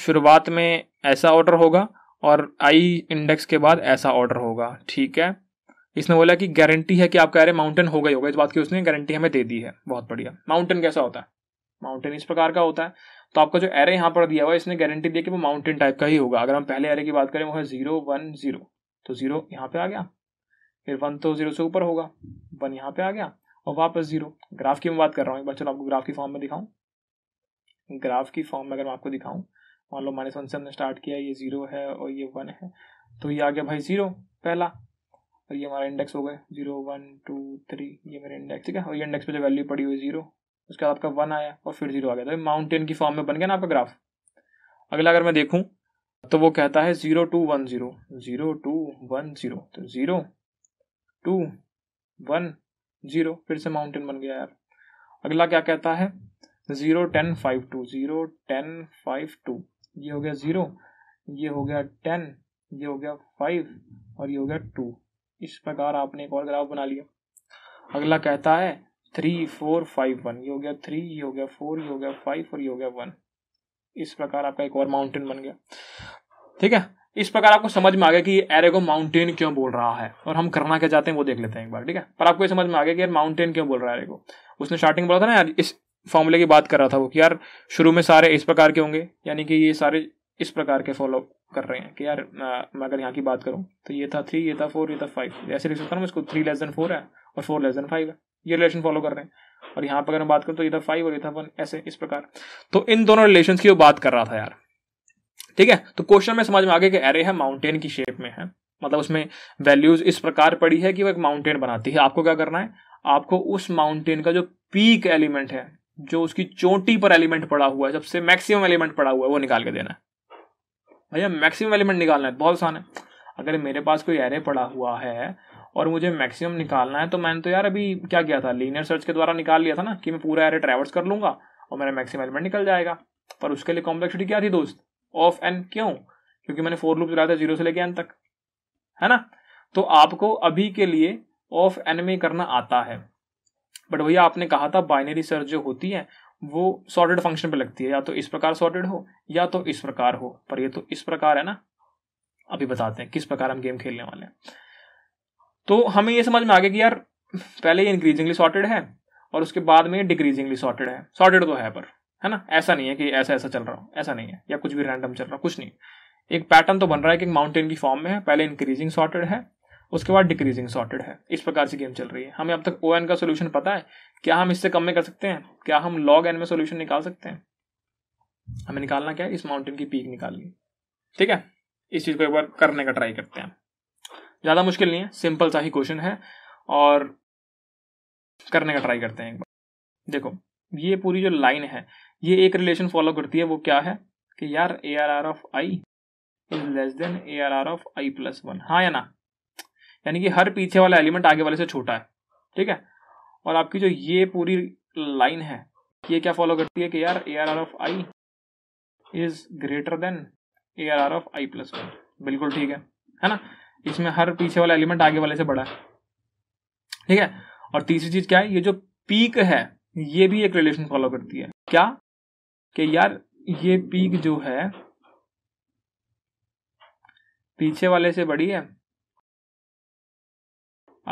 शुरुआत में ऐसा ऑर्डर होगा और आई इंडेक्स के बाद ऐसा ऑर्डर होगा ठीक है इसने बोला कि गारंटी है कि आपका एरे माउंटेन होगा ही होगा इस बात की उसने गारंटी हमें दे दी है बहुत बढ़िया माउंटेन कैसा होता है माउंटेन इस प्रकार का होता है तो आपका जो एरे यहाँ पर दिया हुआ है इसने गारंटी दिया कि वो माउंटेन टाइप का ही होगा अगर हम पहले एरे की बात करें वो है जीरो वन जीरो तो जीरो यहाँ पे आ गया फिर वन तो जीरो से ऊपर होगा वन यहाँ पे आ गया और वापस जीरो ग्राफ की मैं बात कर रहा हूँ एक बार चलो आपको ग्राफ की फॉर्म में दिखाऊँ ग्राफ की फॉर्म में अगर मैं आपको दिखाऊँ मान लो माइनस वन से हमने स्टार्ट किया ये जीरो है और ये वन है तो ये आ गया भाई जीरो पहला और ये हमारा इंडेक्स हो गया जीरो वन टू थ्री ये मेरे इंडेक्स ठीक है और ये इंडेक्स पे जो वैल्यू पड़ी हुई जीरो उसके बाद आपका वन आया और फिर जीरो आ गया तो माउंटेन की फॉर्म में बन गया ना आपका ग्राफ अगला अगर मैं देखूँ तो वो कहता है zero two one zero zero two one zero तो जीरो टू वन जीरो फिर से माउंटेन बन गया यार अगला क्या कहता है zero ten five two zero ten five two ये हो गया जीरो ये हो गया टेन ये हो गया फाइव और ये हो गया टू इस प्रकार आपने एक और ग्राफ बना लिया अगला कहता है थ्री फोर फाइव वन ये हो गया थ्री ये हो गया फोर ये हो गया फाइव और ये हो गया वन इस प्रकार आपका एक और माउंटेन बन गया ठीक है इस प्रकार आपको समझ में आ गया कि एरे को माउंटेन क्यों बोल रहा है और हम करना क्या चाहते हैं वो देख लेते हैं एक बार ठीक है पर आपको ये समझ में आ गया कि यार माउंटेन क्यों बोल रहा है एरे को उसने स्टार्टिंग बोला था ना यार इस फॉर्मूले की बात कर रहा था वो कि यार शुरू में सारे इस प्रकार के होंगे यानी कि ये सारे इस प्रकार के फॉलो कर रहे हैं कि यार मैं अगर यहाँ की बात करूँ तो ये था थ्री ये था फोर ये था फाइव ऐसे लिख सकता हूँ इसको थ्री लेस देन फोर है और फोर लेस देन फाइव है ये रिलेशन फॉलो कर रहे हैं और यहाँ पर अगर हम बात करें तो इधर फाइव और इधर वन ऐसे इस प्रकार तो इन दोनों रिलेशन की वो बात कर रहा था यार ठीक है तो क्वेश्चन में समझ में आगे कि एरे है माउंटेन की शेप में है मतलब उसमें वैल्यूज इस प्रकार पड़ी है कि वो एक माउंटेन बनाती है आपको क्या करना है आपको उस माउंटेन का जो पीक एलिमेंट है जो उसकी चोटी पर एलिमेंट पड़ा हुआ है सबसे मैक्सिमम एलिमेंट पड़ा हुआ है वो निकाल के देना है भैया मैक्सिमम एलिमेंट निकालना है बहुत आसान है अगर मेरे पास कोई एरे पड़ा हुआ है और मुझे मैक्सिमम निकालना है तो मैंने तो यार अभी क्या किया था लीनियर सर्च के द्वारा निकाल लिया था ना कि मैं पूरा एरे ट्रेवल्स कर लूंगा और मेरा मैक्सिमम एलिमेंट निकल जाएगा पर उसके लिए कॉम्प्लेक्सिटी क्या थी दोस्त ऑफ एन क्यों क्योंकि मैंने फोर लूप चलाया था जीरो से लेके एन तक है ना तो आपको अभी के लिए ऑफ एन में करना आता है बट भैया आपने कहा था बाइनरी सर्च जो होती है वो सॉर्टेड फंक्शन पे लगती है या तो इस प्रकार सॉर्टेड हो या तो इस प्रकार हो पर ये तो इस प्रकार है ना अभी बताते हैं किस प्रकार हम गेम खेलने वाले हैं तो हमें ये समझ में आ गया कि यार पहले ये इंक्रीजिंगली सॉर्टेड है और उसके बाद में ये डिक्रीजिंगली सॉर्टेड है सॉर्टेड तो है पर है ना ऐसा नहीं है कि ऐसा ऐसा चल रहा हो ऐसा नहीं है या कुछ भी रैंडम चल रहा हो कुछ नहीं एक पैटर्न तो बन रहा है कि माउंटेन की फॉर्म में है पहले इंक्रीजिंग सॉर्टेड है उसके बाद डिक्रीजिंग सॉर्टेड है इस प्रकार से गेम चल रही है हमें अब तक ओ एन का सोल्यूशन पता है क्या हम इससे कम में कर सकते हैं क्या हम लॉग एन में सोल्यूशन निकाल सकते हैं हमें निकालना क्या है इस माउंटेन की पीक निकालनी ठीक है इस चीज़ को एक बार करने का ट्राई करते हैं ज़्यादा मुश्किल नहीं है सिंपल सा ही क्वेश्चन है और करने का ट्राई करते हैं एक बार देखो ये पूरी जो लाइन है ये एक रिलेशन फॉलो करती है वो क्या है कि यार a are are of i is less than a are are of i plus one हाँ या ना यानी कि हर पीछे वाला एलिमेंट आगे वाले से छोटा है ठीक है और आपकी जो ये पूरी लाइन है ये क्या फॉलो करती है कि यार a are are of i is greater than a are are of i plus one बिल्कुल ठीक है है ना इसमें हर पीछे वाला एलिमेंट आगे वाले से बड़ा है ठीक है और तीसरी चीज क्या है ये जो पीक है ये भी एक रिलेशन फॉलो करती है क्या कि यार ये पीक जो है पीछे वाले से बड़ी है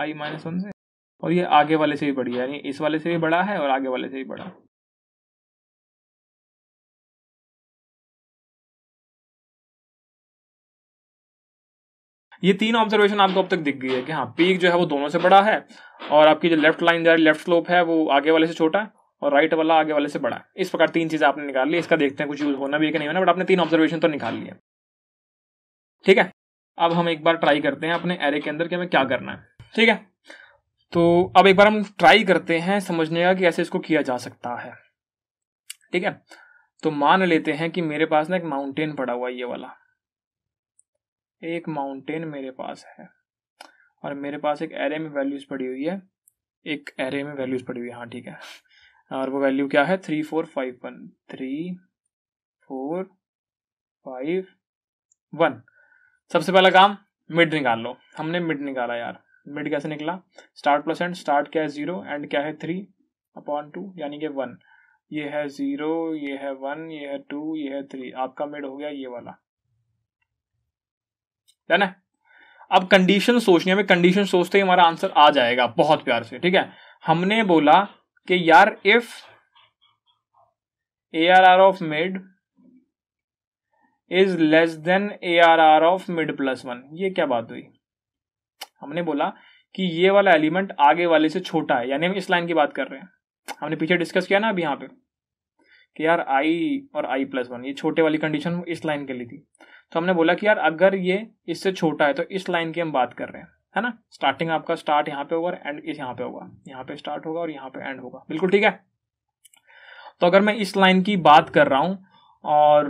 आई माइनस वन से और ये आगे वाले से भी बड़ी है यानी इस वाले से भी बड़ा है और आगे वाले से भी बड़ा ये तीन ऑब्जर्वेशन आपको अब तक दिख गई है कि हाँ पीक जो है वो दोनों से बड़ा है और आपकी जो लेफ्ट लाइन जा रही लेफ्ट स्लोप है वो आगे वाले से छोटा है और राइट वाला आगे वाले से बड़ा है इस प्रकार तीन चीज़ें आपने निकाल ली इसका देखते हैं कुछ यूज होना भी है कि नहीं होना बट आपने तीन ऑब्जर्वेशन तो निकाल लिया ठीक है अब हम एक बार ट्राई करते हैं अपने एरे के अंदर कि हमें क्या करना है ठीक है तो अब एक बार हम ट्राई करते हैं समझने का कि ऐसे इसको किया जा सकता है ठीक है तो मान लेते हैं कि मेरे पास ना एक माउंटेन पड़ा हुआ है ये वाला एक माउंटेन मेरे पास है और मेरे पास एक एरे में वैल्यूज़ पड़ी हुई है एक एरे में वैल्यूज़ पड़ी हुई है हाँ ठीक है और वो वैल्यू क्या है three four five one three four five one सबसे पहला काम मिड निकाल लो हमने मिड निकाला यार मिड कैसे निकला स्टार्ट प्लस एंड स्टार्ट क्या है जीरो एंड क्या है थ्री अपॉन टू यानी कि वन ये है जीरो ये है वन ये है टू ये है थ्री आपका मिड हो गया ये वाला है ना अब कंडीशन सोचने में कंडीशन सोचते ही हमारा आंसर आ जाएगा बहुत प्यार से ठीक है हमने बोला कि यार if a are are of mid is less than a are are of mid plus one ये क्या बात हुई हमने बोला कि ये वाला एलिमेंट आगे वाले से छोटा है यानी हम इस लाइन की बात कर रहे हैं हमने पीछे डिस्कस किया ना अभी यहां पे कि यार आई और आई प्लस वन ये छोटे वाली कंडीशन इस लाइन के लिए थी तो हमने बोला कि यार अगर ये इससे छोटा है तो इस लाइन की हम बात कर रहे हैं है ना स्टार्टिंग आपका स्टार्ट यहाँ पे होगा एंड इस यहाँ पे होगा यहाँ पे स्टार्ट होगा और यहाँ पे एंड होगा बिल्कुल ठीक है तो अगर मैं इस लाइन की बात कर रहा हूँ और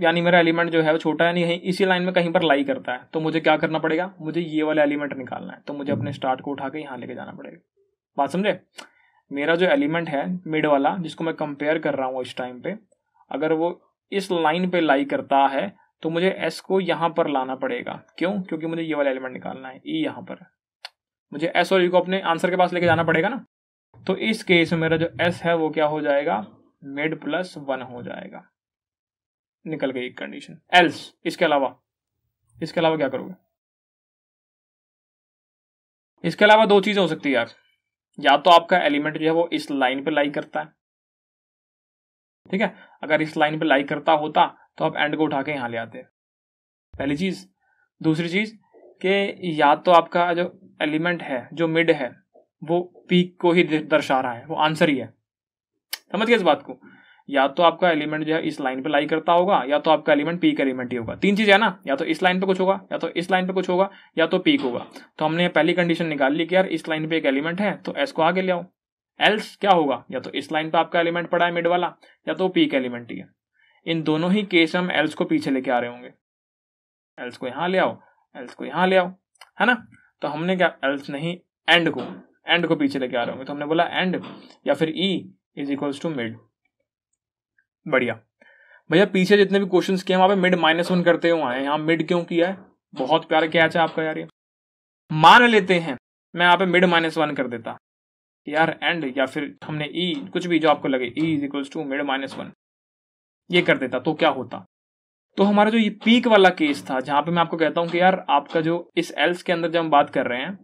यानी मेरा एलिमेंट जो है वो छोटा है नहीं इसी लाइन में कहीं पर लाई करता है तो मुझे क्या करना पड़ेगा मुझे ये वाला एलिमेंट निकालना है तो मुझे अपने स्टार्ट को उठा के यहाँ लेके जाना पड़ेगा बात समझे मेरा जो एलिमेंट है मिड वाला जिसको मैं कंपेयर कर रहा हूँ इस टाइम पे अगर वो इस लाइन पे लाई करता है तो मुझे एस को यहां पर लाना पड़ेगा क्यों क्योंकि मुझे ये वाला एलिमेंट निकालना है ई e यहां पर मुझे एस और ई को अपने आंसर के पास लेके जाना पड़ेगा ना तो इस केस में मेरा जो एस है वो क्या हो जाएगा मिड प्लस वन हो जाएगा निकल गई एक कंडीशन एल्स इसके अलावा इसके अलावा क्या करोगे इसके अलावा दो चीजें हो सकती है यार या तो आपका एलिमेंट जो है वो इस लाइन पे लाई करता है ठीक है अगर इस लाइन पे लाई करता होता तो आप एंड को उठा के यहाँ ले आते हैं पहली चीज़ दूसरी चीज़ कि या तो आपका जो एलिमेंट है जो मिड है वो पीक को ही दर्शा रहा है वो आंसर ही है समझ गए इस बात को या तो आपका एलिमेंट जो है इस लाइन पे लाई करता होगा या तो आपका एलिमेंट पीक एलिमेंट ही होगा तीन चीज़ है ना या तो इस लाइन पे कुछ होगा या तो इस लाइन पे कुछ होगा या तो पीक होगा तो हमने पहली कंडीशन निकाल ली कि यार इस लाइन पे एक एलिमेंट है तो एस को आगे ले आओ एल्स क्या होगा या तो इस लाइन पे आपका एलिमेंट पड़ा है मिड वाला या तो पीक एलिमेंट ही है इन दोनों ही केस हम एल्स को पीछे लेके आ रहे होंगे एल्स को यहाँ ले आओ एल्स को यहाँ ले आओ है ना तो हमने क्या एल्स नहीं एंड को एंड को पीछे लेके आ रहे होंगे तो हमने बोला एंड या फिर e is equals to mid बढ़िया भैया पीछे जितने भी क्वेश्चन किए वहां पे मिड माइनस वन करते हुए आए यहाँ मिड क्यों किया है बहुत प्यारा कैच है आपका यार ये मान लेते हैं मैं यहाँ पे मिड माइनस वन कर देता यार एंड या फिर हमने ई e, कुछ भी जो आपको लगे e is equals to mid minus one ये कर देता तो क्या होता तो हमारा जो ये पीक वाला केस था जहां पे मैं आपको कहता हूं कि यार आपका जो इस एल्स के अंदर जब हम बात कर रहे हैं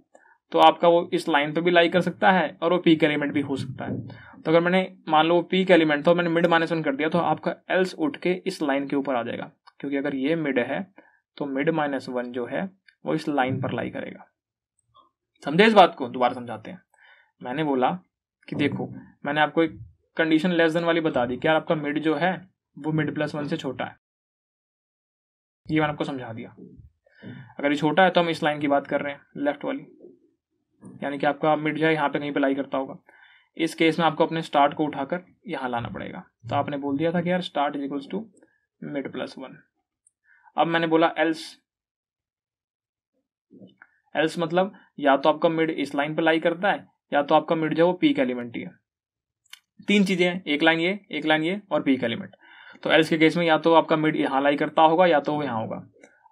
तो आपका वो इस लाइन पे भी लाई कर सकता है और वो पीक एलिमेंट भी हो सकता है तो अगर मैंने मान लो वो पीक एलिमेंट था मैंने मिड माइनस वन कर दिया तो आपका एल्स उठ के इस लाइन के ऊपर आ जाएगा क्योंकि अगर ये मिड है तो मिड माइनस वन जो है वो इस लाइन पर लाई करेगा समझे इस बात को दोबारा समझाते हैं मैंने बोला कि देखो मैंने आपको एक कंडीशन लेस देन वाली बता दी कि यार आपका मिड जो है वो मिड प्लस वन से छोटा है ये मैंने आपको समझा दिया अगर ये छोटा है तो हम इस लाइन की बात कर रहे हैं लेफ्ट वाली यानी कि आपका मिड जो है यहाँ पे कहीं पे लाई करता होगा इस केस में आपको अपने स्टार्ट को उठाकर यहाँ लाना पड़ेगा तो आपने बोल दिया था कि यार start is equals to mid plus one अब मैंने बोला एल्स एल्स मतलब या तो आपका मिड इस लाइन पर लाई करता है या तो आपका मिड जो है वो पीक एलिमेंट ही है तीन चीजें हैं एक लाइन ये एक लाइन ये और पीक एलिमेंट तो एल्स के केस में या तो आपका मिड यहाँ लाई करता होगा या तो वो यहाँ होगा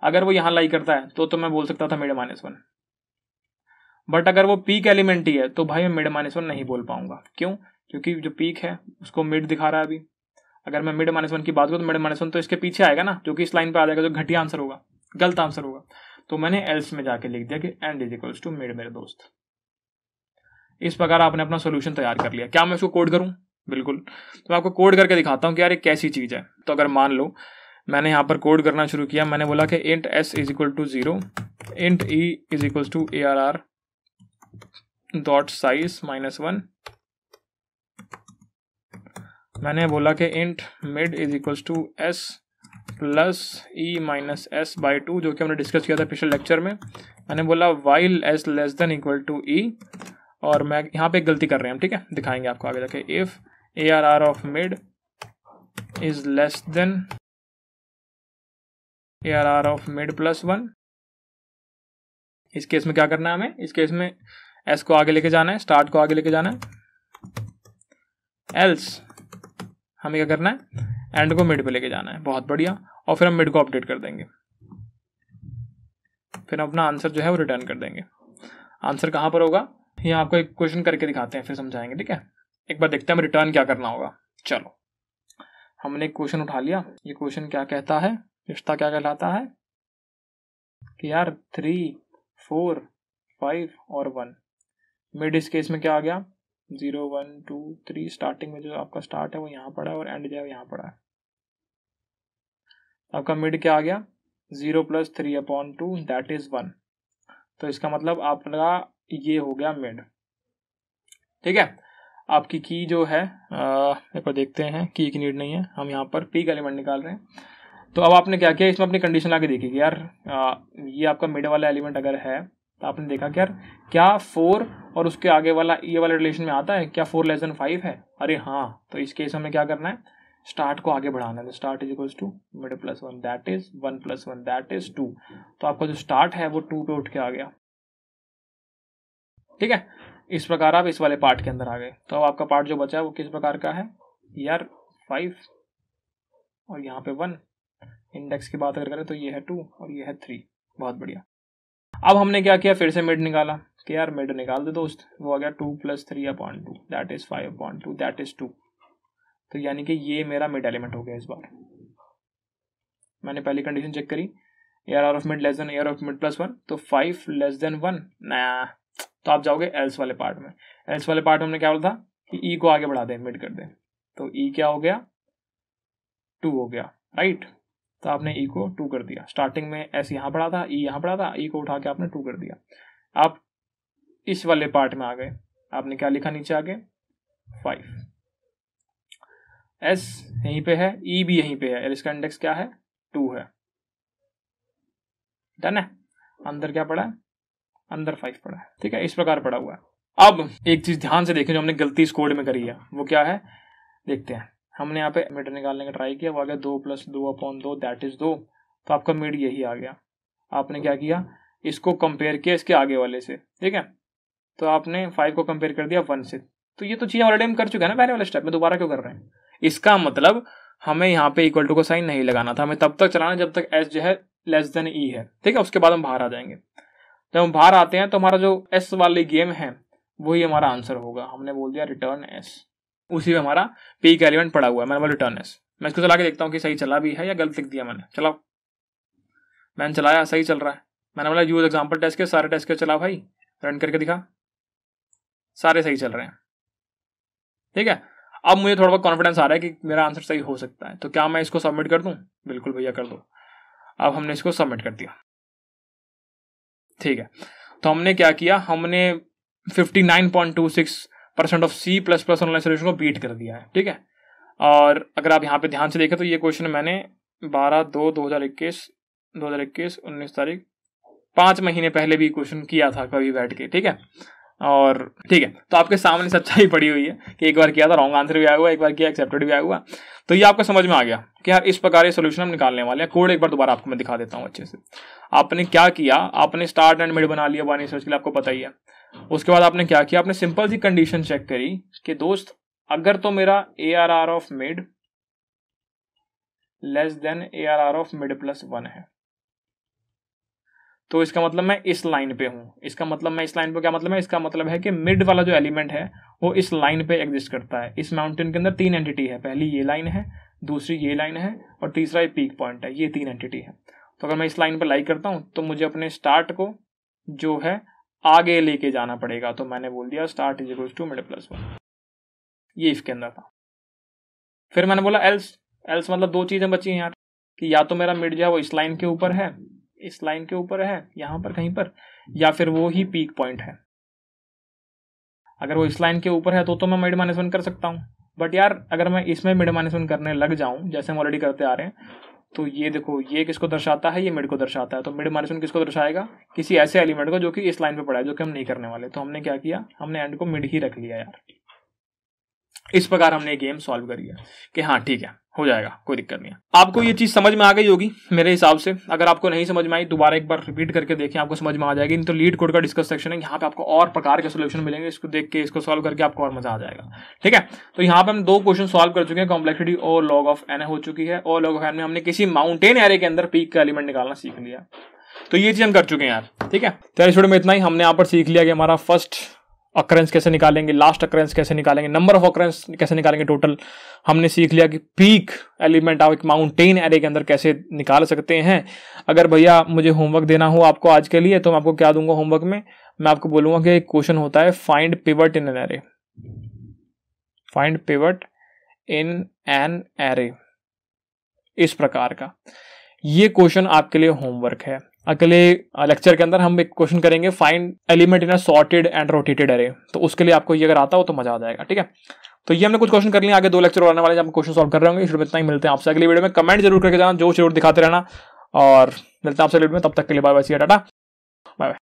अगर वो यहाँ लाई करता है तो तो मैं बोल सकता था मिड माइनस वन बट अगर वो पीक एलिमेंट ही है तो भाई मैं मिड माइनस वन नहीं बोल पाऊंगा क्यों क्योंकि जो पीक है उसको मिड दिखा रहा है अभी अगर मैं मिड माइनस वन की बात करूँ तो मिड माइनस वन तो इसके पीछे आएगा ना जो कि इस लाइन पर आ जाएगा जो घटिया आंसर होगा गलत आंसर होगा तो मैंने एल्स में जाके लिख दिया कि end is equals to mid मेरे दोस्त इस प्रकार आपने अपना सोल्यूशन तैयार कर लिया क्या मैं इसको कोड करूँ बिल्कुल तो मैं आपको कोड करके दिखाता हूँ कि यार एक कैसी चीज़ है तो अगर मान लो मैंने यहाँ पर कोड करना शुरू किया मैंने बोला कि int s is equal to zero int e is equal to a are r dot size minus one मैंने बोला कि int mid is equal to s plus E minus S by two जो कि हमने डिस्कस किया था पिछले lecture में मैंने बोला while s less than equal to e और मैं यहाँ पे गलती कर रहे हैं ठीक है दिखाएंगे आपको आगे जाके if ARR of mid is less than ARR of mid plus one इस केस में क्या करना है हमें इस केस में एस को आगे लेके जाना है स्टार्ट को आगे लेके जाना है एल्स हमें क्या करना है एंड को मिड पे लेके जाना है बहुत बढ़िया और फिर हम मिड को अपडेट कर देंगे फिर हम अपना आंसर जो है वो रिटर्न कर देंगे आंसर कहाँ पर होगा ये आपको एक क्वेश्चन करके दिखाते हैं फिर समझाएंगे ठीक है एक बार देखते हैं हमें रिटर्न क्या करना होगा चलो हमने क्वेश्चन उठा लिया ये क्वेश्चन क्या कहता है रिश्ता क्या कहलाता है कि यार थ्री फोर फाइव और वन मिड इस केस में क्या आ गया zero one two three starting में जो आपका स्टार्ट है वो यहाँ पड़ा है और एंड जो है यहाँ पड़ा है आपका मिड क्या आ गया zero plus three upon two that is one तो इसका मतलब आपका ये हो गया मिड ठीक है आपकी की जो है पर देखते हैं की की नीड नहीं है हम यहाँ पर पी का एलिमेंट निकाल रहे हैं तो अब आपने क्या किया इसमें अपनी कंडीशन आके देखी कि यार आ, ये आपका मिड वाला एलिमेंट अगर है तो आपने देखा कि यार क्या फोर और उसके आगे वाला ये वाला रिलेशन में आता है क्या फोर लेस देन फाइव है अरे हाँ तो इस केस हमें क्या करना है स्टार्ट को आगे बढ़ाना है start is equals to mid plus one that is one plus one that is two तो आपका जो स्टार्ट है वो टू पे उठ के आ गया ठीक है इस प्रकार आप इस वाले पार्ट के अंदर आ गए तो अब आपका पार्ट जो बचा है वो किस प्रकार का है यार फाइव और यहाँ पे वन इंडेक्स की बात अगर करें तो ये है टू और ये है थ्री बहुत बढ़िया अब हमने क्या किया फिर से मिड निकाला कि तो यार मिड निकाल दे दोस्त वो आ गया two plus three upon two that is five upon two that is two तो यानी कि ये मेरा मिड एलिमेंट हो गया इस बार मैंने पहली कंडीशन चेक करी arr of mid less than arr of mid plus one तो फाइव लेस देन वन नया तो आप जाओगे एल्स वाले पार्ट में एल्स वाले पार्ट में हमने क्या बोला था कि ई e को आगे बढ़ा दें मिड कर दें तो ई e क्या हो गया टू हो गया राइट तो आपने ई e को टू कर दिया स्टार्टिंग में एस यहाँ पढ़ा था ई e यहाँ पढ़ा था ई e को उठा के आपने टू कर दिया आप इस वाले पार्ट में आ गए आपने क्या लिखा नीचे आगे फाइव एस यहीं पे है ई e भी यहीं पे है एल इसका इंडेक्स क्या है टू है डन है अंदर क्या पड़ा है अंदर फाइव पड़ा है ठीक है इस प्रकार पड़ा हुआ है अब एक चीज ध्यान से देखें जो हमने गलती इस कोड में करी है वो क्या है देखते हैं हमने यहाँ पे मीटर निकालने का ट्राई किया वो आ गया दो प्लस दो अपॉन दो दैट इज दो तो आपका मीड यही आ गया आपने क्या किया इसको कंपेयर किया इसके आगे वाले से ठीक है तो आपने फाइव को कंपेयर कर दिया वन से तो ये तो चीज़ ऑलरेडी हम कर चुके हैं ना पहले वाले स्टेप में दोबारा क्यों कर रहे हैं इसका मतलब हमें यहाँ पे इक्वल टू का साइन नहीं लगाना था हमें तब तक चलाना जब तक एस जो है लेस देन ई है ठीक है उसके बाद हम बाहर आ जाएंगे जब हम बाहर आते हैं तो हमारा जो एस वाली गेम है वही हमारा आंसर होगा हमने बोल दिया रिटर्न एस उसी में हमारा पी का एलिमेंट पड़ा हुआ है मैंने बोला रिटर्न एस मैं इसको चला के देखता हूँ कि सही चला भी है या गलत लिख दिया मैंने चलाओ मैंने चलाया सही चल रहा है मैंने बोला यूज एग्जाम्पल टेस्ट के सारे टेस्ट के चला भाई रन करके दिखा सारे सही चल रहे हैं ठीक है अब मुझे थोड़ा बहुत कॉन्फिडेंस आ रहा है कि मेरा आंसर सही हो सकता है तो क्या मैं इसको सबमिट कर दूं? बिल्कुल भैया कर दो अब हमने इसको सबमिट कर दिया ठीक है तो हमने क्या किया हमने 59.26 percent of C plus plus online solution को बीट कर दिया है ठीक है और अगर आप यहाँ पे ध्यान से देखें तो ये क्वेश्चन मैंने बारह दो दो हज़ार इक्कीस दो हज़ार इक्कीस उन्नीस तारीख पाँच महीने पहले भी क्वेश्चन किया था कभी बैठ के ठीक है और ठीक है तो आपके सामने सच्चाई पड़ी हुई है कि एक बार किया था रॉन्ग आंसर भी आया हुआ एक बार किया एक्सेप्टेड भी आया हुआ तो ये आपको समझ में आ गया कि यार इस प्रकार ये सोल्यूशन हम निकालने वाले हैं कोड एक बार दोबारा आपको मैं दिखा देता हूँ अच्छे से आपने क्या किया आपने स्टार्ट एंड मिड बना लिया बानी सर्च के लिए आपको पता ही है उसके बाद आपने क्या किया आपने सिंपल सी कंडीशन चेक करी कि दोस्त अगर तो मेरा a are are of mid less than a are are of mid plus one है तो इसका मतलब मैं इस लाइन पे हूँ इसका मतलब मैं इस लाइन पे क्या मतलब है इसका मतलब है कि मिड वाला जो एलिमेंट है वो इस लाइन पे एग्जिस्ट करता है इस माउंटेन के अंदर तीन एंटिटी है पहली ये लाइन है दूसरी ये लाइन है और तीसरा ये पीक पॉइंट है ये तीन एंटिटी है तो अगर मैं इस लाइन पर लाइक करता हूँ तो मुझे अपने स्टार्ट को जो है आगे लेके जाना पड़ेगा तो मैंने बोल दिया start is equals to mid plus one ये इसके अंदर था फिर मैंने बोला एल्स एल्स मतलब दो चीज़ें बची हैं यार कि या तो मेरा मिड जो है वो इस लाइन के ऊपर है इस लाइन के ऊपर है यहां पर कहीं पर या फिर वो ही पीक पॉइंट है अगर वो इस लाइन के ऊपर है तो तो मैं मिड माइनस वन कर सकता हूं बट यार अगर मैं इसमें मिड माइनस वन करने लग जाऊं जैसे हम ऑलरेडी करते आ रहे हैं तो ये देखो ये किसको दर्शाता है ये मिड को दर्शाता है तो मिड माइनस वन किसको दर्शाएगा किसी ऐसे एलिमेंट को जो कि इस लाइन पे पड़ा है जो कि हम नहीं करने वाले तो हमने क्या किया हमने एंड को मिड ही रख लिया यार इस प्रकार हमने गेम सॉल्व करी है कि हाँ ठीक है हो जाएगा कोई दिक्कत नहीं है आपको ये चीज़ समझ में आ गई होगी मेरे हिसाब से अगर आपको नहीं समझ में आई दोबारा एक बार रिपीट करके देखें आपको समझ में आ जाएगी तो लीड कोड का डिस्कस सेक्शन है यहाँ पे आपको और प्रकार के सोल्यूशन मिलेंगे इसको देख के इसको सॉल्व करके आपको और मजा आ जाएगा ठीक है तो यहाँ पे हम दो क्वेश्चन सोल्व कर चुके हैं कॉम्प्लेक्सिटी और लॉग ऑफ एन हो चुकी है और लॉग ऑफ एन में हमने किसी माउंटेन एरिया के अंदर पीक का एलिमेंट निकालना सीख लिया तो ये चीज़ हम कर चुके हैं यार ठीक है तो इस वीडियो में इतना ही हमने यहाँ पर सीख लिया कि हमारा फर्स्ट अक्रेंस कैसे निकालेंगे लास्ट अक्रेंस कैसे निकालेंगे नंबर ऑफ अक्रेंस कैसे निकालेंगे टोटल हमने सीख लिया कि पीक एलिमेंट आप एक माउंटेन एरे के अंदर कैसे निकाल सकते हैं अगर भैया मुझे होमवर्क देना हो आपको आज के लिए तो मैं आपको क्या दूंगा होमवर्क में मैं आपको बोलूंगा कि एक क्वेश्चन होता है find pivot in an array find pivot in an array इस प्रकार का ये क्वेश्चन आपके लिए होमवर्क है अगले लेक्चर के अंदर हम एक क्वेश्चन करेंगे find element in a sorted and rotated array तो उसके लिए आपको ये अगर आता हो तो मजा आ जाएगा ठीक है तो ये हमने कुछ क्वेश्चन कर लिए आगे दो लेक्चर आने वाले जब क्वेश्चन सॉल्व कर रहे होंगे शुरू में इतना ही मिलते हैं आपसे अगली वीडियो में कमेंट जरूर करके जाना जो जरूर दिखाते रहना और मिलते हैं आपसे वीडियो में तब तक के लिए bye bye see tata bye bye